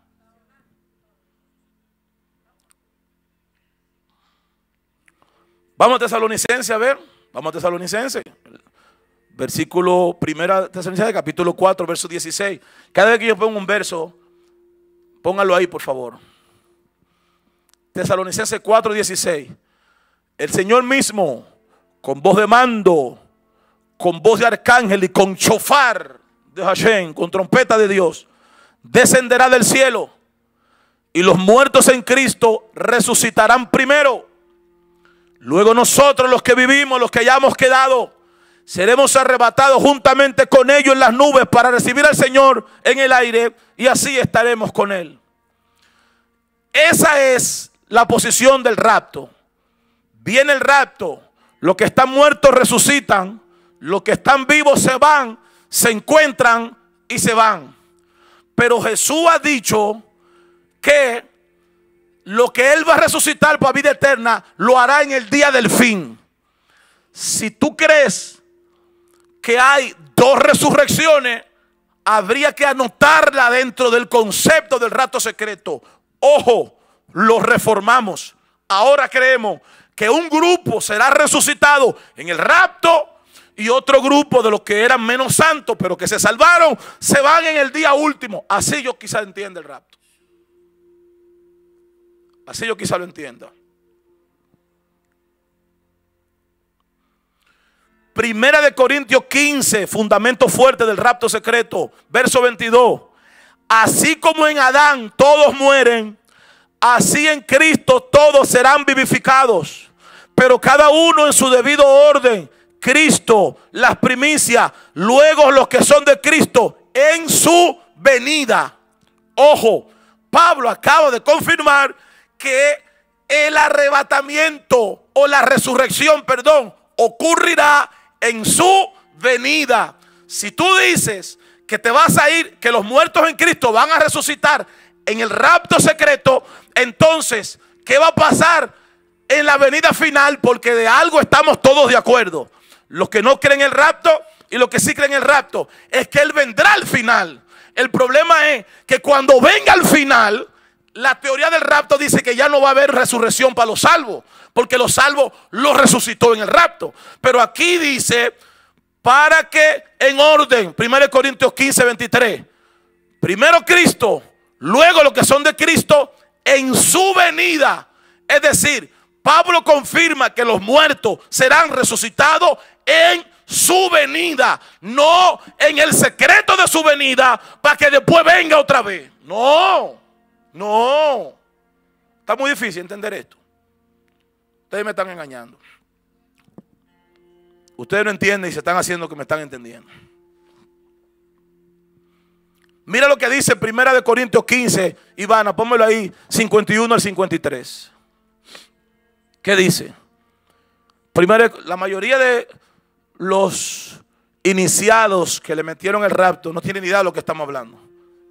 Vamos a Tesalonicense, a ver. Vamos a Tesalonicense. Versículo primera Tesalonicense, capítulo 4, verso 16. Cada vez que yo pongo un verso, póngalo ahí, por favor. Tesalonicense 4, 16. El Señor mismo, con voz de mando, con voz de arcángel y con chofar de Hashem, con trompeta de Dios, descenderá del cielo. Y los muertos en Cristo resucitarán primero. Luego nosotros los que vivimos, los que hayamos quedado, seremos arrebatados juntamente con ellos en las nubes para recibir al Señor en el aire y así estaremos con Él. Esa es la posición del rapto. Viene el rapto. Los que están muertos resucitan. Los que están vivos se van, se encuentran y se van. Pero Jesús ha dicho que lo que Él va a resucitar para vida eterna, lo hará en el día del fin. Si tú crees que hay dos resurrecciones, habría que anotarla dentro del concepto del rato secreto. Ojo, lo reformamos. Ahora creemos que un grupo será resucitado en el rapto y otro grupo de los que eran menos santos, pero que se salvaron, se van en el día último. Así yo quizá entienda el rapto. Así yo quizá lo entienda. Primera de Corintios 15, fundamento fuerte del rapto secreto, verso 22. Así como en Adán todos mueren, así en Cristo todos serán vivificados, pero cada uno en su debido orden. Cristo, las primicias, luego los que son de Cristo en su venida. Ojo, Pablo acaba de confirmar el arrebatamiento o la resurrección, perdón, ocurrirá en su venida. Si tú dices que te vas a ir, que los muertos en Cristo van a resucitar en el rapto secreto, entonces, ¿qué va a pasar en la venida final? Porque de algo estamos todos de acuerdo. Los que no creen el rapto y los que sí creen el rapto, es que Él vendrá al final. El problema es que cuando venga al final, la teoría del rapto dice que ya no va a haber resurrección para los salvos, porque los salvos los resucitó en el rapto. Pero aquí dice, para que en orden, 1 Corintios 15, 23, primero Cristo, luego los que son de Cristo, en su venida. Es decir, Pablo confirma que los muertos serán resucitados en su venida, no en el secreto de su venida, para que después venga otra vez. No. No. Está muy difícil entender esto. Ustedes me están engañando. Ustedes no entienden y se están haciendo que me están entendiendo. Mira lo que dice Primera de Corintios 15, Ivana, pónmelo ahí, 51 al 53. ¿Qué dice? Primero, la mayoría de los iniciados que le metieron el rapto no tienen ni idea de lo que estamos hablando.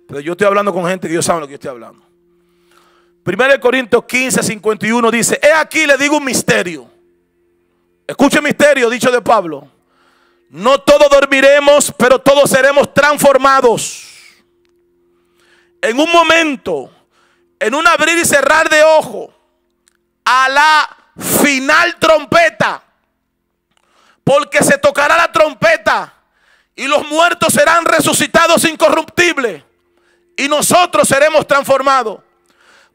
Pero yo estoy hablando con gente que Dios sabe lo que yo estoy hablando. 1 Corintios 15, 51 dice, he aquí le digo un misterio. Escuche misterio dicho de Pablo. No todos dormiremos, pero todos seremos transformados. En un momento, en un abrir y cerrar de ojo, a la final trompeta. Porque se tocará la trompeta y los muertos serán resucitados incorruptibles y nosotros seremos transformados.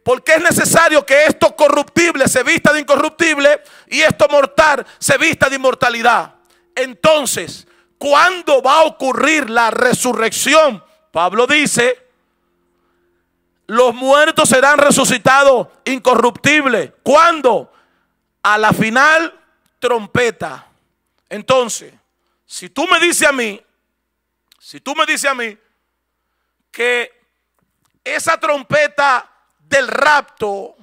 Porque es necesario que esto corruptible se vista de incorruptible y esto mortal se vista de inmortalidad. Entonces, ¿cuándo va a ocurrir la resurrección? Pablo dice, los muertos serán resucitados incorruptibles. ¿Cuándo? A la final trompeta. Entonces, si tú me dices a mí, si tú me dices a mí que esa trompeta del rapto,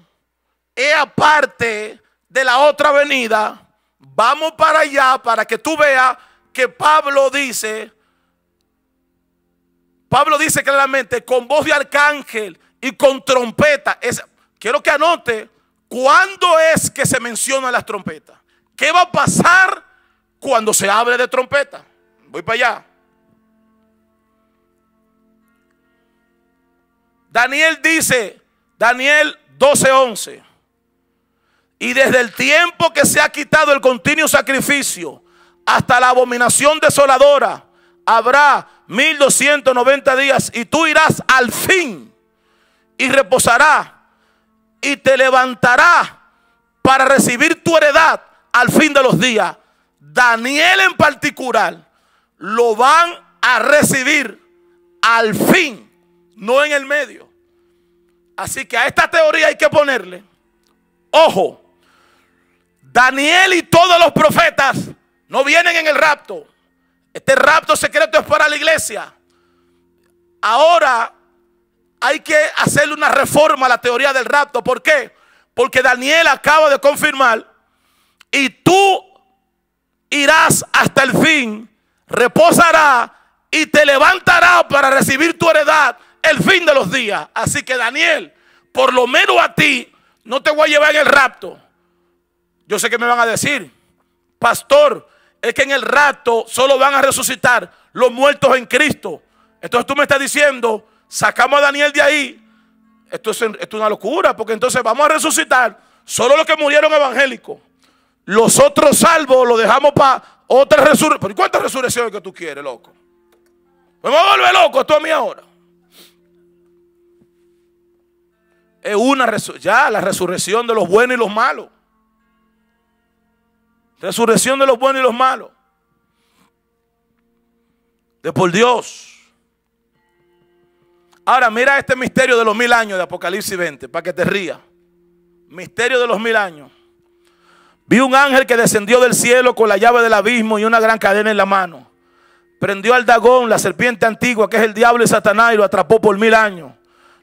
es aparte de la otra avenida... Vamos para allá para que tú veas que Pablo dice, Pablo dice claramente, con voz de arcángel y con trompeta. quiero que anote, ¿cuándo es que se mencionan las trompetas? ¿Qué va a pasar cuando se hable de trompeta? Voy para allá. Daniel dice, Daniel 12:11. Y desde el tiempo que se ha quitado el continuo sacrificio hasta la abominación desoladora, habrá 1290 días y tú irás al fin y reposará y te levantará para recibir tu heredad al fin de los días. Daniel en particular lo van a recibir al fin, no en el medio. Así que a esta teoría hay que ponerle, ojo, Daniel y todos los profetas no vienen en el rapto. Este rapto secreto es para la iglesia. Ahora hay que hacerle una reforma a la teoría del rapto. ¿Por qué? Porque Daniel acaba de confirmar y tú irás hasta el fin, reposará y te levantará para recibir tu heredad el fin de los días. Así que Daniel, por lo menos a ti, no te voy a llevar en el rapto. Yo sé que me van a decir, pastor, es que en el rapto solo van a resucitar los muertos en Cristo. Entonces tú me estás diciendo, sacamos a Daniel de ahí. Esto es, una locura, porque entonces vamos a resucitar solo los que murieron evangélicos. Los otros salvos los dejamos para otra resurrección. ¿Cuántas resurrecciones que tú quieres, loco? Pues me voy a volver loco, esto a mí ahora. es una ya la resurrección de los buenos y los malos. Resurrección de los buenos y los malos. De por Dios. Ahora mira este misterio de los mil años de Apocalipsis 20, para que te rías. Misterio de los mil años. Vi un ángel que descendió del cielo con la llave del abismo y una gran cadena en la mano. Prendió al Dagón, la serpiente antigua, que es el diablo y Satanás, y lo atrapó por mil años.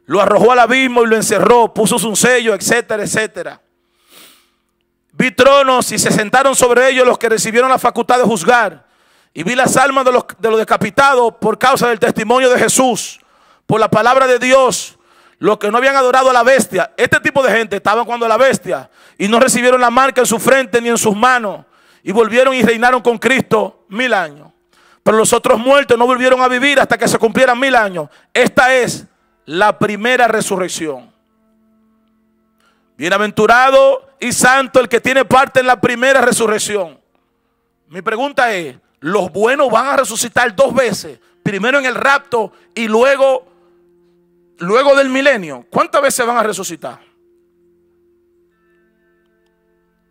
Lo arrojó al abismo y lo encerró, puso su sello, etcétera, etcétera. Vi tronos y se sentaron sobre ellos los que recibieron la facultad de juzgar. Y vi las almas de los, de los decapitados por causa del testimonio de Jesús, por la palabra de Dios, los que no habían adorado a la bestia. Este tipo de gente estaban cuando la bestia y no recibieron la marca en su frente ni en sus manos. Y volvieron y reinaron con Cristo mil años. Pero los otros muertos no volvieron a vivir hasta que se cumplieran mil años. Esta es la primera resurrección. Bienaventurado y santo el que tiene parte en la primera resurrección. Mi pregunta es, ¿los buenos van a resucitar dos veces? Primero en el rapto y luego luego del milenio. ¿Cuántas veces van a resucitar?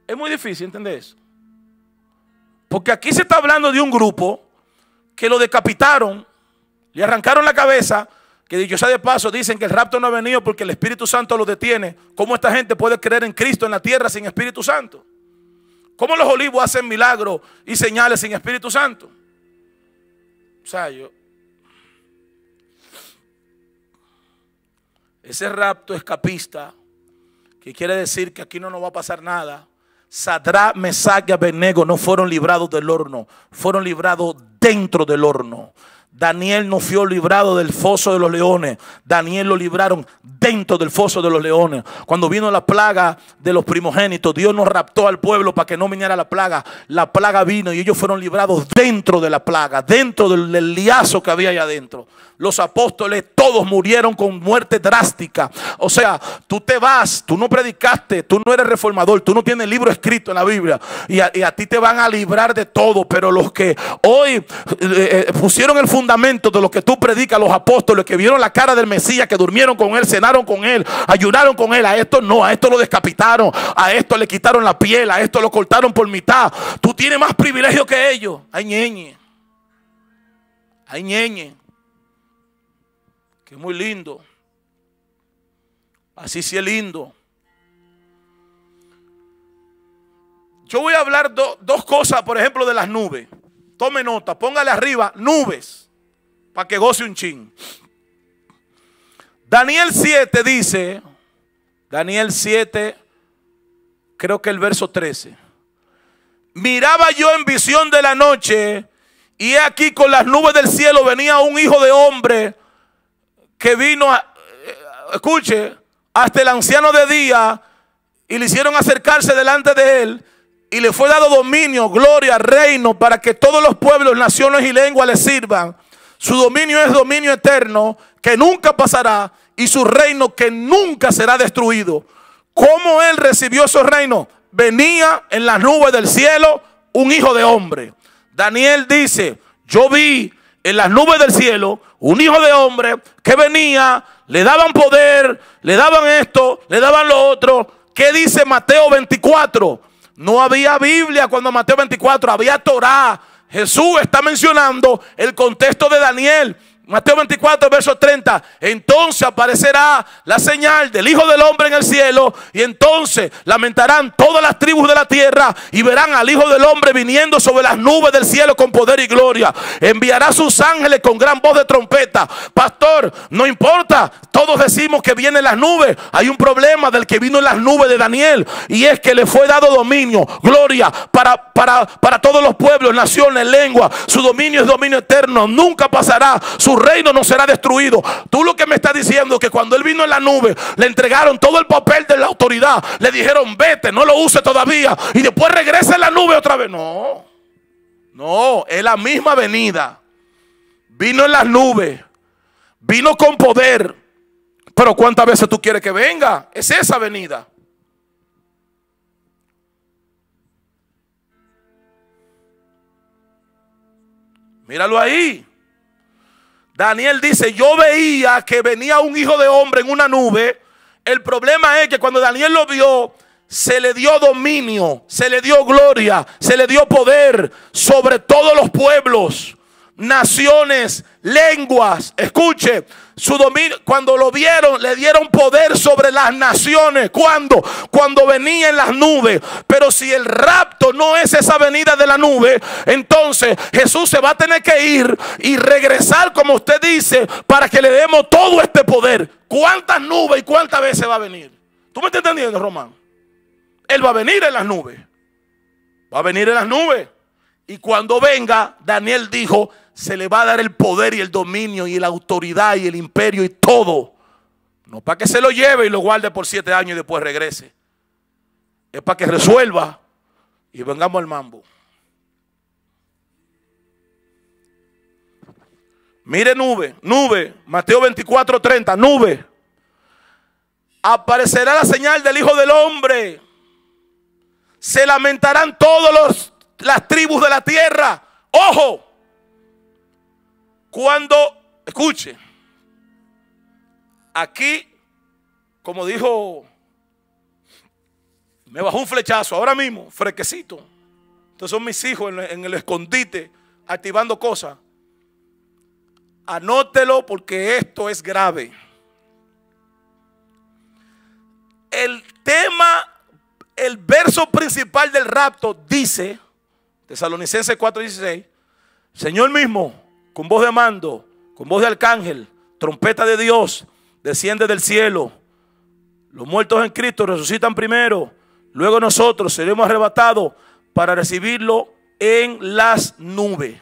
Es muy difícil entender Porque aquí se está hablando de un grupo que lo decapitaron, le arrancaron la cabeza, que dicho sea de paso, dicen que el rapto no ha venido porque el Espíritu Santo lo detiene. ¿Cómo esta gente puede creer en Cristo en la tierra sin Espíritu Santo? ¿Cómo los olivos hacen milagros y señales sin Espíritu Santo? O sea, yo. Ese rapto escapista, que quiere decir que aquí no nos va a pasar nada. Sadra, Mesach y Abednego no fueron librados del horno, fueron librados dentro del horno. Daniel no fue librado del foso de los leones. Daniel lo libraron dentro del foso de los leones. Cuando vino la plaga de los primogénitos, Dios nos raptó al pueblo para que no viniera la plaga. La plaga vino y ellos fueron librados dentro de la plaga, dentro del, liazo que había allá adentro. Los apóstoles todos murieron con muerte drástica. O sea, tú te vas, tú no predicaste, tú no eres reformador, tú no tienes libro escrito en la Biblia. Y a, ti te van a librar de todo. Pero los que hoy eh, eh, pusieron el fundamento de lo que tú predicas, los apóstoles que vieron la cara del Mesías, que durmieron con él, cenaron con él, ayunaron con él. A esto no, a esto lo descapitaron, a esto le quitaron la piel, a esto lo cortaron por mitad. Tú tienes más privilegio que ellos. Ay, ñeñe. Ay, ñeñe. Que muy lindo. Así sí es lindo. Yo voy a hablar dos cosas, por ejemplo, de las nubes. Tome nota, póngale arriba nubes. Para que goce un chin. Daniel 7 dice, Daniel 7, creo que el verso 13. Miraba yo en visión de la noche y aquí con las nubes del cielo venía un hijo de hombre que vino, a, eh, escuche, hasta el anciano de día y le hicieron acercarse delante de él y le fue dado dominio, gloria, reino, para que todos los pueblos, naciones y lenguas le sirvan. Su dominio es dominio eterno que nunca pasará y su reino que nunca será destruido. ¿Cómo él recibió su reino Venía en las nubes del cielo un hijo de hombre. Daniel dice, yo vi en las nubes del cielo un hijo de hombre que venía, le daban poder, le daban esto, le daban lo otro. ¿Qué dice Mateo 24? No había Biblia cuando Mateo 24, había Torah Jesús está mencionando el contexto de Daniel Mateo 24, verso 30. Entonces aparecerá la señal del Hijo del Hombre en el cielo. Y entonces lamentarán todas las tribus de la tierra. Y verán al Hijo del Hombre viniendo sobre las nubes del cielo con poder y gloria. Enviará sus ángeles con gran voz de trompeta. Pastor, no importa. Todos decimos que vienen las nubes. Hay un problema del que vino en las nubes de Daniel. Y es que le fue dado dominio, gloria para, para todos los pueblos, naciones, lenguas. Su dominio es dominio eterno. Nunca pasará. Su reino no será destruido. Tú lo que me estás diciendo que cuando él vino en la nube, le entregaron todo el papel de la autoridad. Le dijeron, vete, no lo use todavía. Y después regresa en la nube otra vez. No, no, es la misma venida. Vino en las nubes. Vino con poder. Pero ¿cuántas veces tú quieres que venga? Es esa venida. Míralo ahí. Daniel dice, yo veía que venía un hijo de hombre en una nube. El problema es que cuando Daniel lo vio, se le dio dominio, se le dio gloria, se le dio poder sobre todos los pueblos naciones, lenguas. Escuche, su cuando lo vieron, le dieron poder sobre las naciones. ¿Cuándo? Cuando venía en las nubes. Pero si el rapto no es esa venida de la nube, entonces Jesús se va a tener que ir y regresar, como usted dice, para que le demos todo este poder. ¿Cuántas nubes y cuántas veces va a venir? ¿Tú me estás entendiendo, Román? Él va a venir en las nubes. Va a venir en las nubes. Y cuando venga, Daniel dijo, se le va a dar el poder y el dominio y la autoridad y el imperio y todo. No para que se lo lleve y lo guarde por siete años y después regrese. Es para que resuelva y vengamos al mambo. Mire nube, nube, Mateo 24, 30, nube. Aparecerá la señal del Hijo del Hombre. Se lamentarán todas las tribus de la tierra. Ojo, cuando, escuche, aquí, como dijo, me bajó un flechazo ahora mismo, frequecito. Entonces son mis hijos en, el escondite activando cosas. Anótelo porque esto es grave. El tema, el verso principal del rapto dice, Tesalonicenses 4:16, Señor mismo con voz de mando, con voz de arcángel, trompeta de Dios, desciende del cielo. Los muertos en Cristo resucitan primero, luego nosotros seremos arrebatados para recibirlo en las nubes.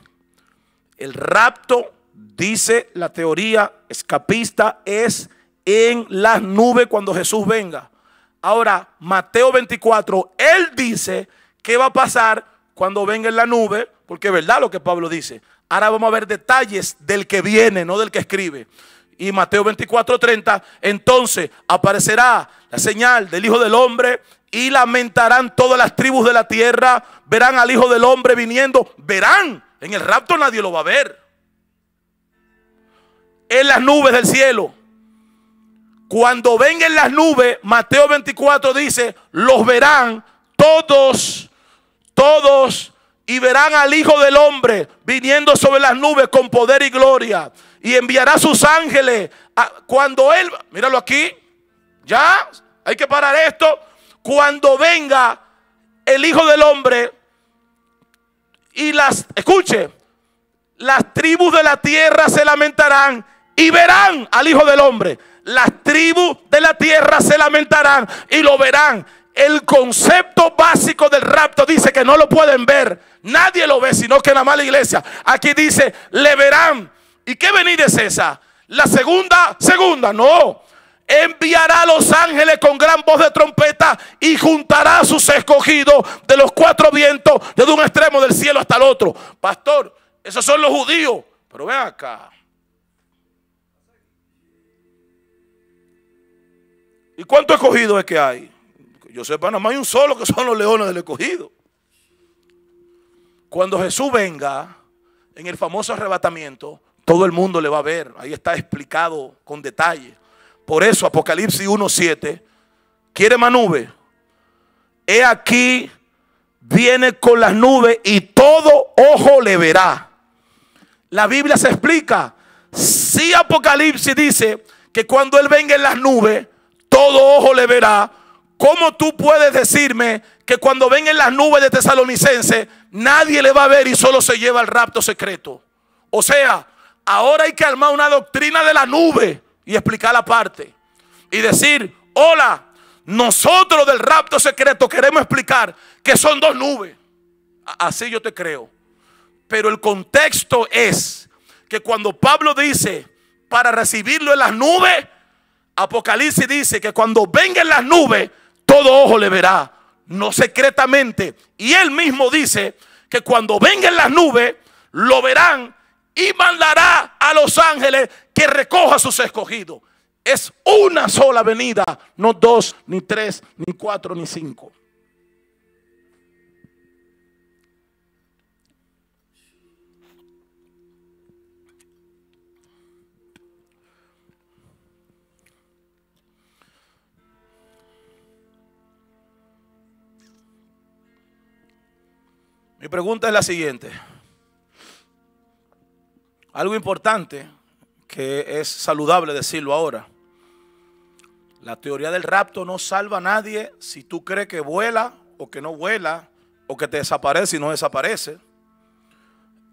El rapto, dice la teoría escapista, es en las nubes cuando Jesús venga. Ahora, Mateo 24, él dice qué va a pasar cuando venga en la nube, porque es verdad lo que Pablo dice. Ahora vamos a ver detalles del que viene, no del que escribe. Y Mateo 24:30, entonces aparecerá la señal del Hijo del Hombre y lamentarán todas las tribus de la tierra, verán al Hijo del Hombre viniendo, verán, en el rapto nadie lo va a ver. En las nubes del cielo. Cuando vengan en las nubes, Mateo 24 dice, los verán todos, todos y verán al Hijo del Hombre viniendo sobre las nubes con poder y gloria. Y enviará sus ángeles cuando Él, míralo aquí, ya, hay que parar esto. Cuando venga el Hijo del Hombre y las, escuche, las tribus de la tierra se lamentarán y verán al Hijo del Hombre. Las tribus de la tierra se lamentarán y lo verán el concepto básico del rapto dice que no lo pueden ver. Nadie lo ve, sino que la mala iglesia. Aquí dice, le verán. ¿Y qué venida es esa? La segunda, segunda, no. Enviará a los ángeles con gran voz de trompeta y juntará a sus escogidos de los cuatro vientos, desde un extremo del cielo hasta el otro. Pastor, esos son los judíos. Pero ven acá. ¿Y cuánto escogido es que hay? yo sepa, nada más hay un solo que son los leones del escogido. Cuando Jesús venga, en el famoso arrebatamiento, todo el mundo le va a ver. Ahí está explicado con detalle. Por eso Apocalipsis 1.7, quiere más nube. He aquí, viene con las nubes y todo ojo le verá. La Biblia se explica. Si Apocalipsis dice que cuando Él venga en las nubes, todo ojo le verá ¿Cómo tú puedes decirme que cuando ven en las nubes de Tesalonicense, nadie le va a ver y solo se lleva el rapto secreto? O sea, ahora hay que armar una doctrina de la nube y explicar la parte. Y decir, hola, nosotros del rapto secreto queremos explicar que son dos nubes. Así yo te creo. Pero el contexto es que cuando Pablo dice, para recibirlo en las nubes, Apocalipsis dice que cuando vengan en las nubes, todo ojo le verá, no secretamente. Y él mismo dice que cuando vengan las nubes, lo verán y mandará a los ángeles que recoja sus escogidos. Es una sola venida, no dos, ni tres, ni cuatro, ni cinco. Mi pregunta es la siguiente. Algo importante que es saludable decirlo ahora. La teoría del rapto no salva a nadie si tú crees que vuela o que no vuela o que te desaparece y no desaparece.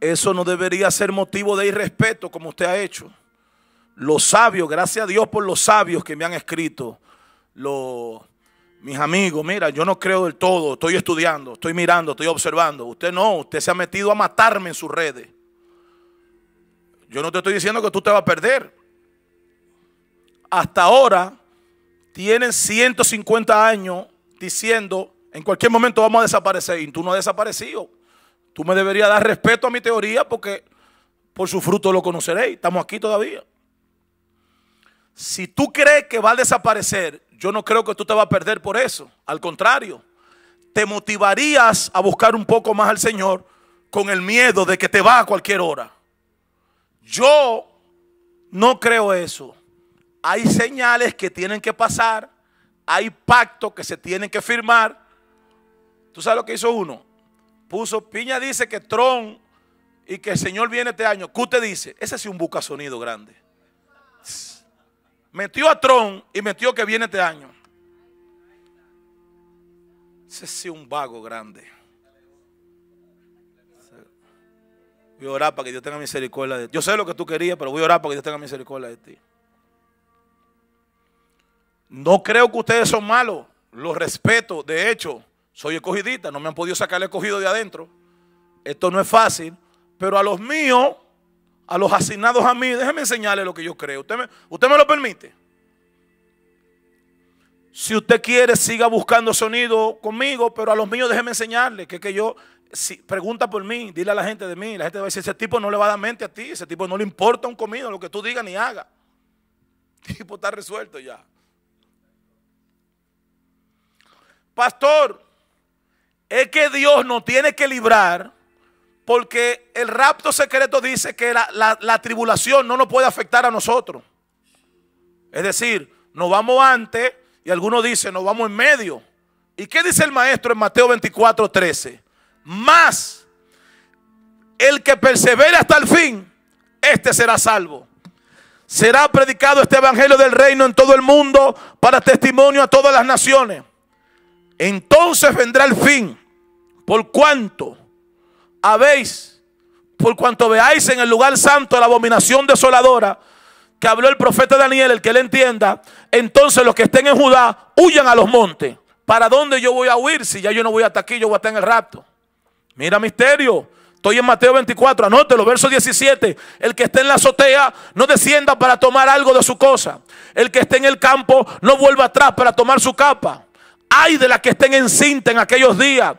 Eso no debería ser motivo de irrespeto como usted ha hecho. Los sabios, gracias a Dios por los sabios que me han escrito, los mis amigos, mira, yo no creo del todo, estoy estudiando, estoy mirando, estoy observando. Usted no, usted se ha metido a matarme en sus redes. Yo no te estoy diciendo que tú te vas a perder. Hasta ahora tienen 150 años diciendo, en cualquier momento vamos a desaparecer y tú no has desaparecido. Tú me deberías dar respeto a mi teoría porque por su fruto lo conoceréis. Estamos aquí todavía. Si tú crees que va a desaparecer yo no creo que tú te vas a perder por eso. Al contrario, te motivarías a buscar un poco más al Señor con el miedo de que te va a cualquier hora. Yo no creo eso. Hay señales que tienen que pasar, hay pactos que se tienen que firmar. ¿Tú sabes lo que hizo uno? Puso, Piña dice que Tron y que el Señor viene este año. ¿Qué usted dice? Ese es un buca sonido grande. Metió a Tron y metió que viene este año. Ese sí un vago grande. Voy a orar para que Dios tenga misericordia de ti. Yo sé lo que tú querías, pero voy a orar para que Dios tenga misericordia de ti. No creo que ustedes son malos. Los respeto. De hecho, soy escogidita. No me han podido sacar el escogido de adentro. Esto no es fácil. Pero a los míos a los asignados a mí, déjeme enseñarle lo que yo creo. ¿Usted me, usted me lo permite? Si usted quiere, siga buscando sonido conmigo, pero a los míos déjeme enseñarle que, que yo, si, pregunta por mí, dile a la gente de mí, la gente va a decir, ese tipo no le va a dar mente a ti, ese tipo no le importa un comido, lo que tú digas ni haga. El tipo está resuelto ya. Pastor, es que Dios no tiene que librar porque el rapto secreto dice que la, la, tribulación no nos puede afectar a nosotros. Es decir, nos vamos antes y algunos dicen, nos vamos en medio. ¿Y qué dice el maestro en Mateo 24, 13? Más el que persevere hasta el fin, este será salvo. Será predicado este evangelio del reino en todo el mundo para testimonio a todas las naciones. Entonces vendrá el fin. Por cuánto? habéis, por cuanto veáis en el lugar santo la abominación desoladora, que habló el profeta Daniel, el que le entienda, entonces los que estén en Judá huyan a los montes. ¿Para dónde yo voy a huir si ya yo no voy hasta aquí, yo voy a estar en el rapto? Mira misterio. Estoy en Mateo 24, anótelo, verso 17. El que esté en la azotea no descienda para tomar algo de su cosa. El que esté en el campo no vuelva atrás para tomar su capa. Ay de las que estén cinta en aquellos días,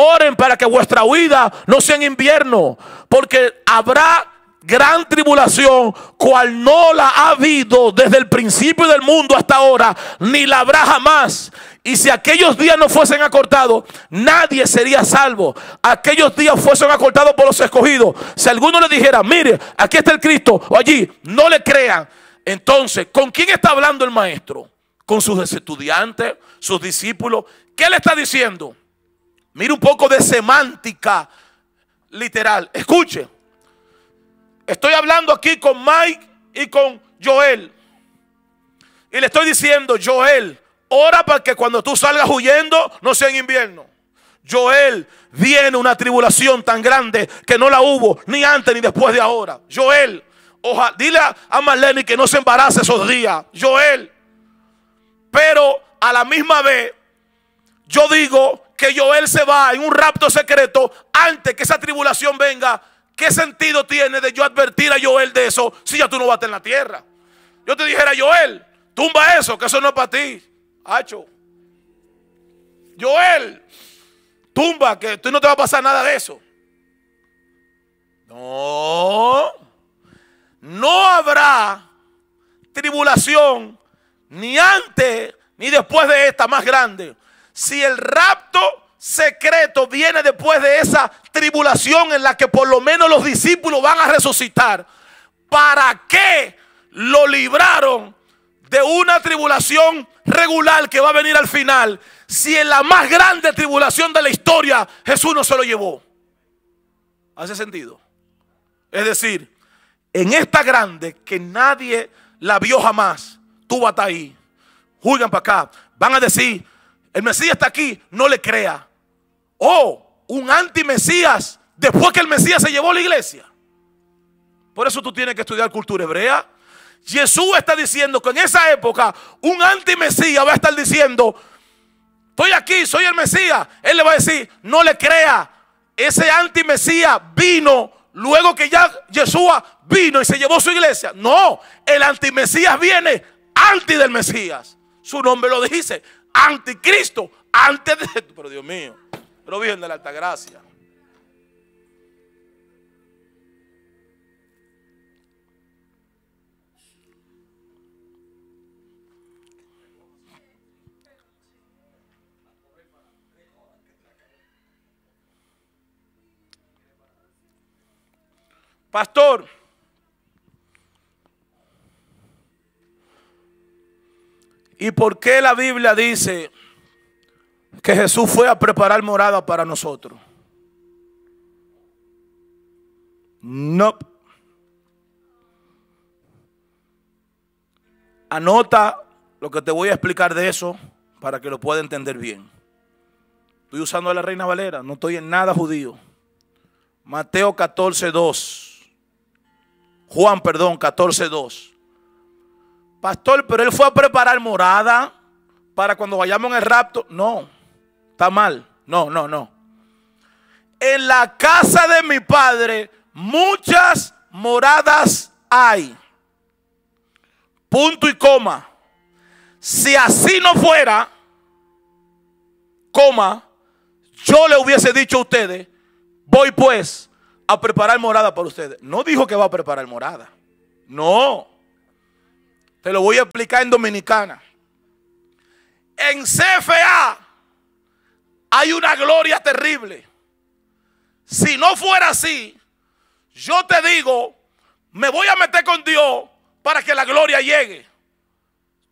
Oren para que vuestra huida no sea en invierno, porque habrá gran tribulación, cual no la ha habido desde el principio del mundo hasta ahora, ni la habrá jamás. Y si aquellos días no fuesen acortados, nadie sería salvo. Aquellos días fuesen acortados por los escogidos. Si alguno le dijera, mire, aquí está el Cristo, o allí, no le crean. Entonces, ¿con quién está hablando el maestro? Con sus estudiantes, sus discípulos. ¿Qué le está diciendo? Mire un poco de semántica literal. Escuche. Estoy hablando aquí con Mike y con Joel. Y le estoy diciendo, Joel, ora para que cuando tú salgas huyendo no sea en invierno. Joel, viene una tribulación tan grande que no la hubo ni antes ni después de ahora. Joel, ojalá dile a Marlene que no se embarace esos días. Joel, pero a la misma vez yo digo que Joel se va en un rapto secreto antes que esa tribulación venga, ¿qué sentido tiene de yo advertir a Joel de eso si ya tú no vas a estar en la tierra? Yo te dijera, Joel, tumba eso, que eso no es para ti. Hacho. Joel, tumba, que tú no te va a pasar nada de eso. No. No habrá tribulación ni antes ni después de esta más grande si el rapto secreto viene después de esa tribulación en la que por lo menos los discípulos van a resucitar, ¿para qué lo libraron de una tribulación regular que va a venir al final? Si en la más grande tribulación de la historia Jesús no se lo llevó. ¿Hace sentido? Es decir, en esta grande que nadie la vio jamás, tú vas ahí. Juzgan para acá. Van a decir, el Mesías está aquí, no le crea. O un anti-Mesías después que el Mesías se llevó a la iglesia. Por eso tú tienes que estudiar cultura hebrea. Jesús está diciendo que en esa época un anti-Mesías va a estar diciendo, estoy aquí, soy el Mesías. Él le va a decir, no le crea. Ese anti-Mesías vino luego que ya Jesús vino y se llevó su iglesia. No, el anti-Mesías viene Anti del Mesías. Su nombre lo dice anticristo antes de... Pero Dios mío, pero de la gracia, Pastor, ¿Y por qué la Biblia dice que Jesús fue a preparar morada para nosotros? No. Anota lo que te voy a explicar de eso para que lo pueda entender bien. Estoy usando a la Reina Valera, no estoy en nada judío. Mateo 14, 2. Juan, perdón, 14, 2. Pastor, pero él fue a preparar morada para cuando vayamos en el rapto. No, está mal. No, no, no. En la casa de mi padre muchas moradas hay. Punto y coma. Si así no fuera, coma, yo le hubiese dicho a ustedes, voy pues a preparar morada para ustedes. No dijo que va a preparar morada. No lo voy a explicar en Dominicana. En CFA hay una gloria terrible. Si no fuera así, yo te digo, me voy a meter con Dios para que la gloria llegue.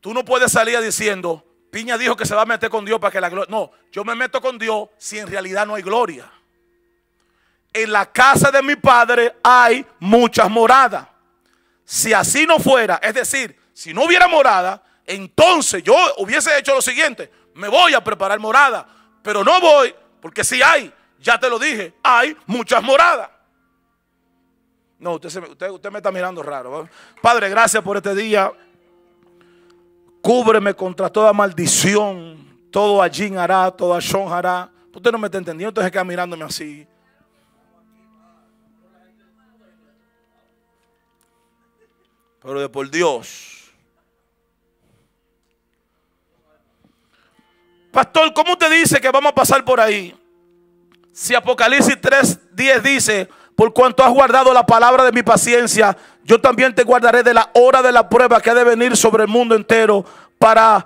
Tú no puedes salir diciendo, Piña dijo que se va a meter con Dios para que la gloria... No, yo me meto con Dios si en realidad no hay gloria. En la casa de mi padre hay muchas moradas. Si así no fuera, es decir, si no hubiera morada, entonces yo hubiese hecho lo siguiente. Me voy a preparar morada. Pero no voy, porque si hay, ya te lo dije, hay muchas moradas. No, usted, me está mirando raro. Padre, gracias por este día. Cúbreme contra toda maldición. Todo allí hará, todo Shon hará. Usted no me está entendiendo, entonces queda mirándome así. Pero de por Dios. Pastor, ¿cómo te dice que vamos a pasar por ahí? Si Apocalipsis 3:10 dice, por cuanto has guardado la palabra de mi paciencia, yo también te guardaré de la hora de la prueba que ha de venir sobre el mundo entero para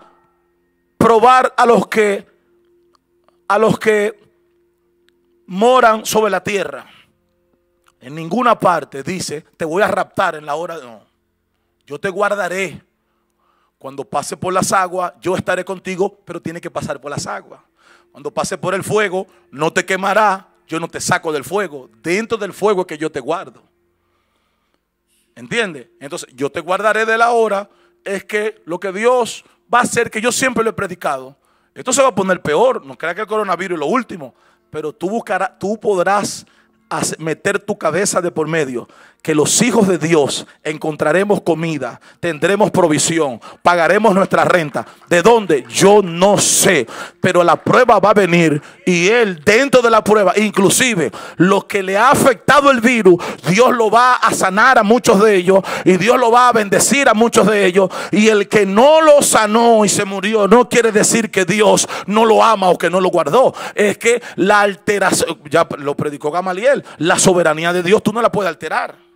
probar a los que a los que moran sobre la tierra. En ninguna parte dice, te voy a raptar en la hora de no. Yo te guardaré cuando pase por las aguas, yo estaré contigo, pero tiene que pasar por las aguas. Cuando pase por el fuego, no te quemará, yo no te saco del fuego. Dentro del fuego es que yo te guardo. ¿Entiendes? Entonces, yo te guardaré de la hora. Es que lo que Dios va a hacer, que yo siempre lo he predicado, esto se va a poner peor. No crea que el coronavirus es lo último, pero tú, buscarás, tú podrás meter tu cabeza de por medio que los hijos de Dios encontraremos comida, tendremos provisión, pagaremos nuestra renta. ¿De dónde? Yo no sé, pero la prueba va a venir y él dentro de la prueba, inclusive lo que le ha afectado el virus, Dios lo va a sanar a muchos de ellos y Dios lo va a bendecir a muchos de ellos. Y el que no lo sanó y se murió no quiere decir que Dios no lo ama o que no lo guardó. Es que la alteración, ya lo predicó Gamaliel, la soberanía de Dios tú no la puedes alterar.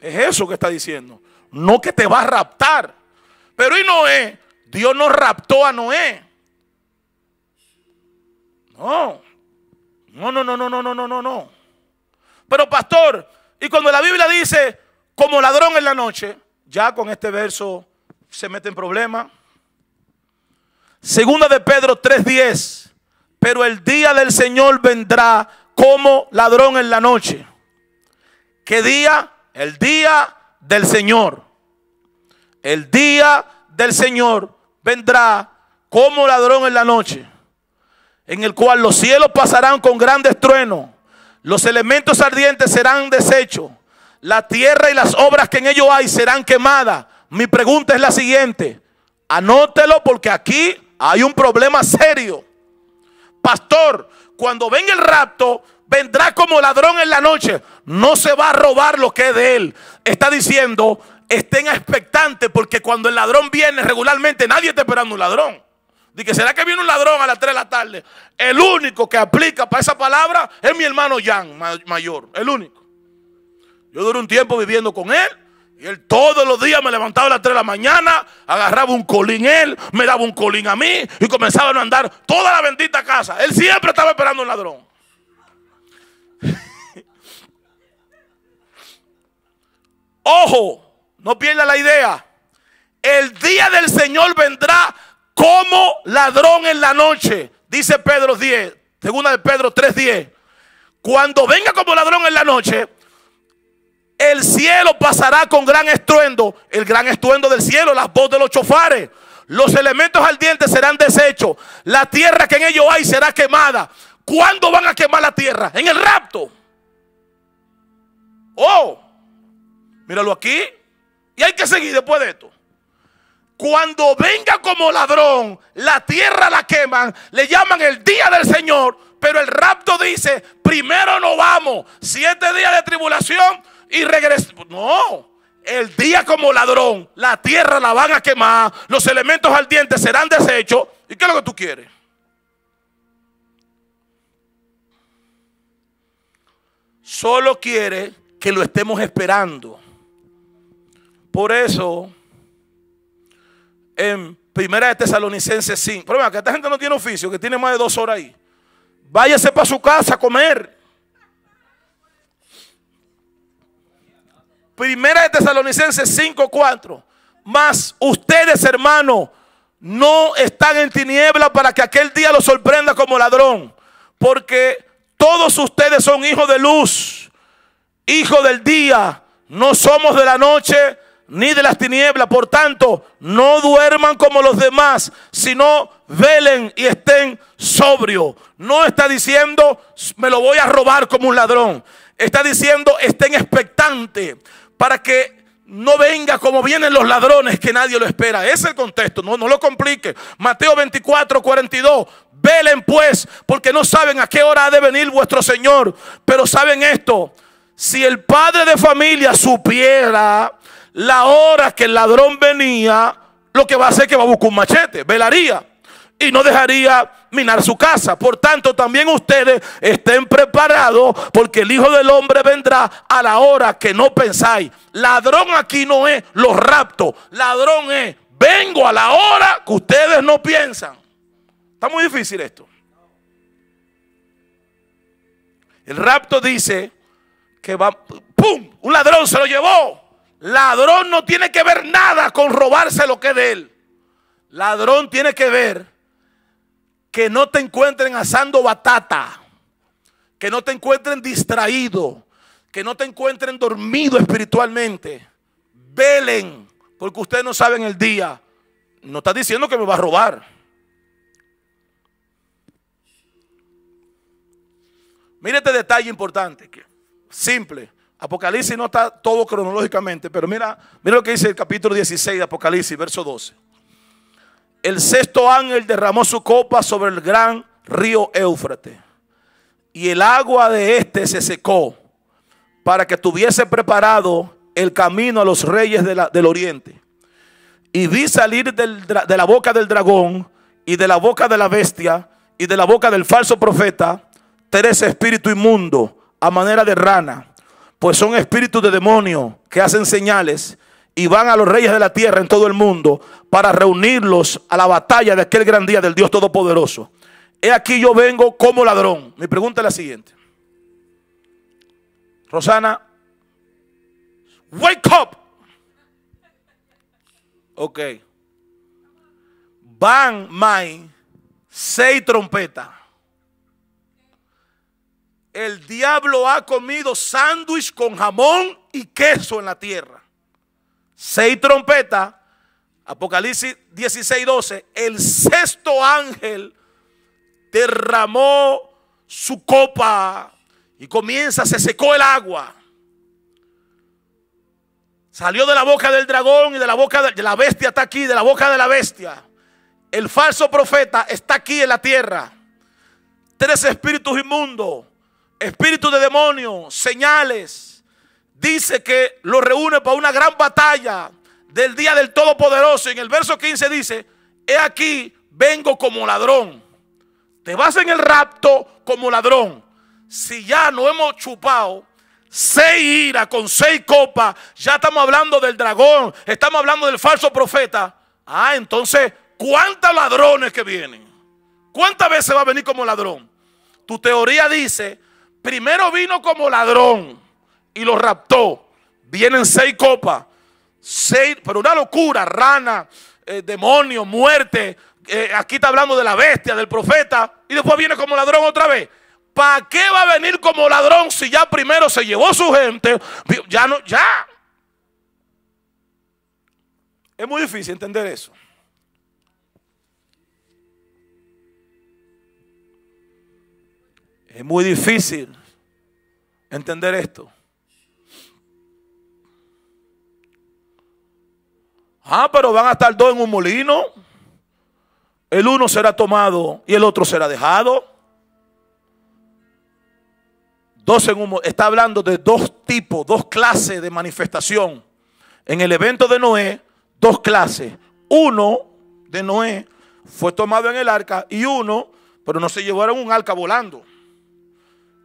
Es eso que está diciendo. No que te va a raptar. Pero y Noé, Dios no raptó a Noé. No. No, no, no, no, no, no, no, no. Pero pastor, y cuando la Biblia dice como ladrón en la noche, ya con este verso se mete en problema. Segunda de Pedro 3:10. Pero el día del Señor vendrá como ladrón en la noche. ¿Qué día? El día del Señor. El día del Señor vendrá como ladrón en la noche, en el cual los cielos pasarán con grandes truenos, los elementos ardientes serán deshechos, la tierra y las obras que en ellos hay serán quemadas. Mi pregunta es la siguiente, anótelo porque aquí hay un problema serio. Pastor, cuando venga el rapto, vendrá como ladrón en la noche. No se va a robar lo que es de él. Está diciendo, estén expectantes porque cuando el ladrón viene regularmente nadie está esperando un ladrón. Dice, ¿será que viene un ladrón a las 3 de la tarde? El único que aplica para esa palabra es mi hermano Jan mayor, el único. Yo duré un tiempo viviendo con él y él todos los días me levantaba a las 3 de la mañana, agarraba un colín él, me daba un colín a mí y comenzaba a andar toda la bendita casa. Él siempre estaba esperando un ladrón. Ojo, no pierda la idea. El día del Señor vendrá como ladrón en la noche, dice Pedro 10, segunda de Pedro 3:10. Cuando venga como ladrón en la noche, el cielo pasará con gran estruendo, el gran estruendo del cielo, las voces de los chofares. Los elementos ardientes serán deshechos. La tierra que en ellos hay será quemada. ¿Cuándo van a quemar la tierra? En el rapto. Oh, míralo aquí. Y hay que seguir después de esto. Cuando venga como ladrón, la tierra la queman, le llaman el día del Señor, pero el rapto dice, primero no vamos, siete días de tribulación y regreso No, el día como ladrón, la tierra la van a quemar, los elementos ardientes serán deshechos. ¿Y qué es lo que tú quieres? Solo quiere que lo estemos esperando. Por eso, en Primera de Tesalonicenses 5, problema que esta gente no tiene oficio, que tiene más de dos horas ahí. Váyase para su casa a comer. Primera de Tesalonicenses 5, 4. Más, ustedes, hermanos, no están en tiniebla para que aquel día los sorprenda como ladrón. Porque todos ustedes son hijos de luz, hijos del día. No somos de la noche ni de las tinieblas. Por tanto, no duerman como los demás, sino velen y estén sobrios. No está diciendo, me lo voy a robar como un ladrón. Está diciendo, estén expectantes para que no venga como vienen los ladrones que nadie lo espera. Ese es el contexto, no, no lo complique. Mateo 24, 42. Velen pues, porque no saben a qué hora ha de venir vuestro Señor. Pero saben esto, si el padre de familia supiera la hora que el ladrón venía, lo que va a hacer es que va a buscar un machete, velaría y no dejaría minar su casa. Por tanto, también ustedes estén preparados porque el Hijo del Hombre vendrá a la hora que no pensáis. Ladrón aquí no es los raptos, ladrón es vengo a la hora que ustedes no piensan. Está muy difícil esto. El rapto dice que va, ¡pum! Un ladrón se lo llevó. Ladrón no tiene que ver nada con robarse lo que es de él. Ladrón tiene que ver que no te encuentren asando batata, que no te encuentren distraído, que no te encuentren dormido espiritualmente. Velen, porque ustedes no saben el día. No está diciendo que me va a robar. Mire este detalle importante, que, simple. Apocalipsis no está todo cronológicamente, pero mira, mira lo que dice el capítulo 16 de Apocalipsis, verso 12. El sexto ángel derramó su copa sobre el gran río Éufrates y el agua de este se secó para que tuviese preparado el camino a los reyes del oriente. Y vi salir del, de la boca del dragón y de la boca de la bestia y de la boca del falso profeta tres espíritu inmundo, a manera de rana, pues son espíritus de demonio que hacen señales y van a los reyes de la tierra en todo el mundo para reunirlos a la batalla de aquel gran día del Dios Todopoderoso. He aquí yo vengo como ladrón. Mi pregunta es la siguiente. Rosana, wake up. Ok. Van, my, seis trompetas el diablo ha comido sándwich con jamón y queso en la tierra. Seis trompetas, Apocalipsis 16, 12. El sexto ángel derramó su copa y comienza, se secó el agua. Salió de la boca del dragón y de la boca de, de la bestia está aquí, de la boca de la bestia. El falso profeta está aquí en la tierra. Tres espíritus inmundos espíritu de demonio, señales. Dice que lo reúne para una gran batalla del día del Todopoderoso. En el verso 15 dice, he aquí, vengo como ladrón. Te vas en el rapto como ladrón. Si ya no hemos chupado seis ira con seis copas, ya estamos hablando del dragón, estamos hablando del falso profeta. Ah, entonces, ¿cuántos ladrones que vienen? ¿Cuántas veces va a venir como ladrón? Tu teoría dice Primero vino como ladrón y lo raptó. Vienen seis copas. Seis, pero una locura, rana, eh, demonio, muerte. Eh, aquí está hablando de la bestia, del profeta. Y después viene como ladrón otra vez. ¿Para qué va a venir como ladrón si ya primero se llevó su gente? Ya no, ya. Es muy difícil entender eso. Es muy difícil entender esto. Ah, pero van a estar dos en un molino. El uno será tomado y el otro será dejado. Dos en un, está hablando de dos tipos, dos clases de manifestación. En el evento de Noé, dos clases. Uno de Noé fue tomado en el arca y uno, pero no se llevaron un arca volando.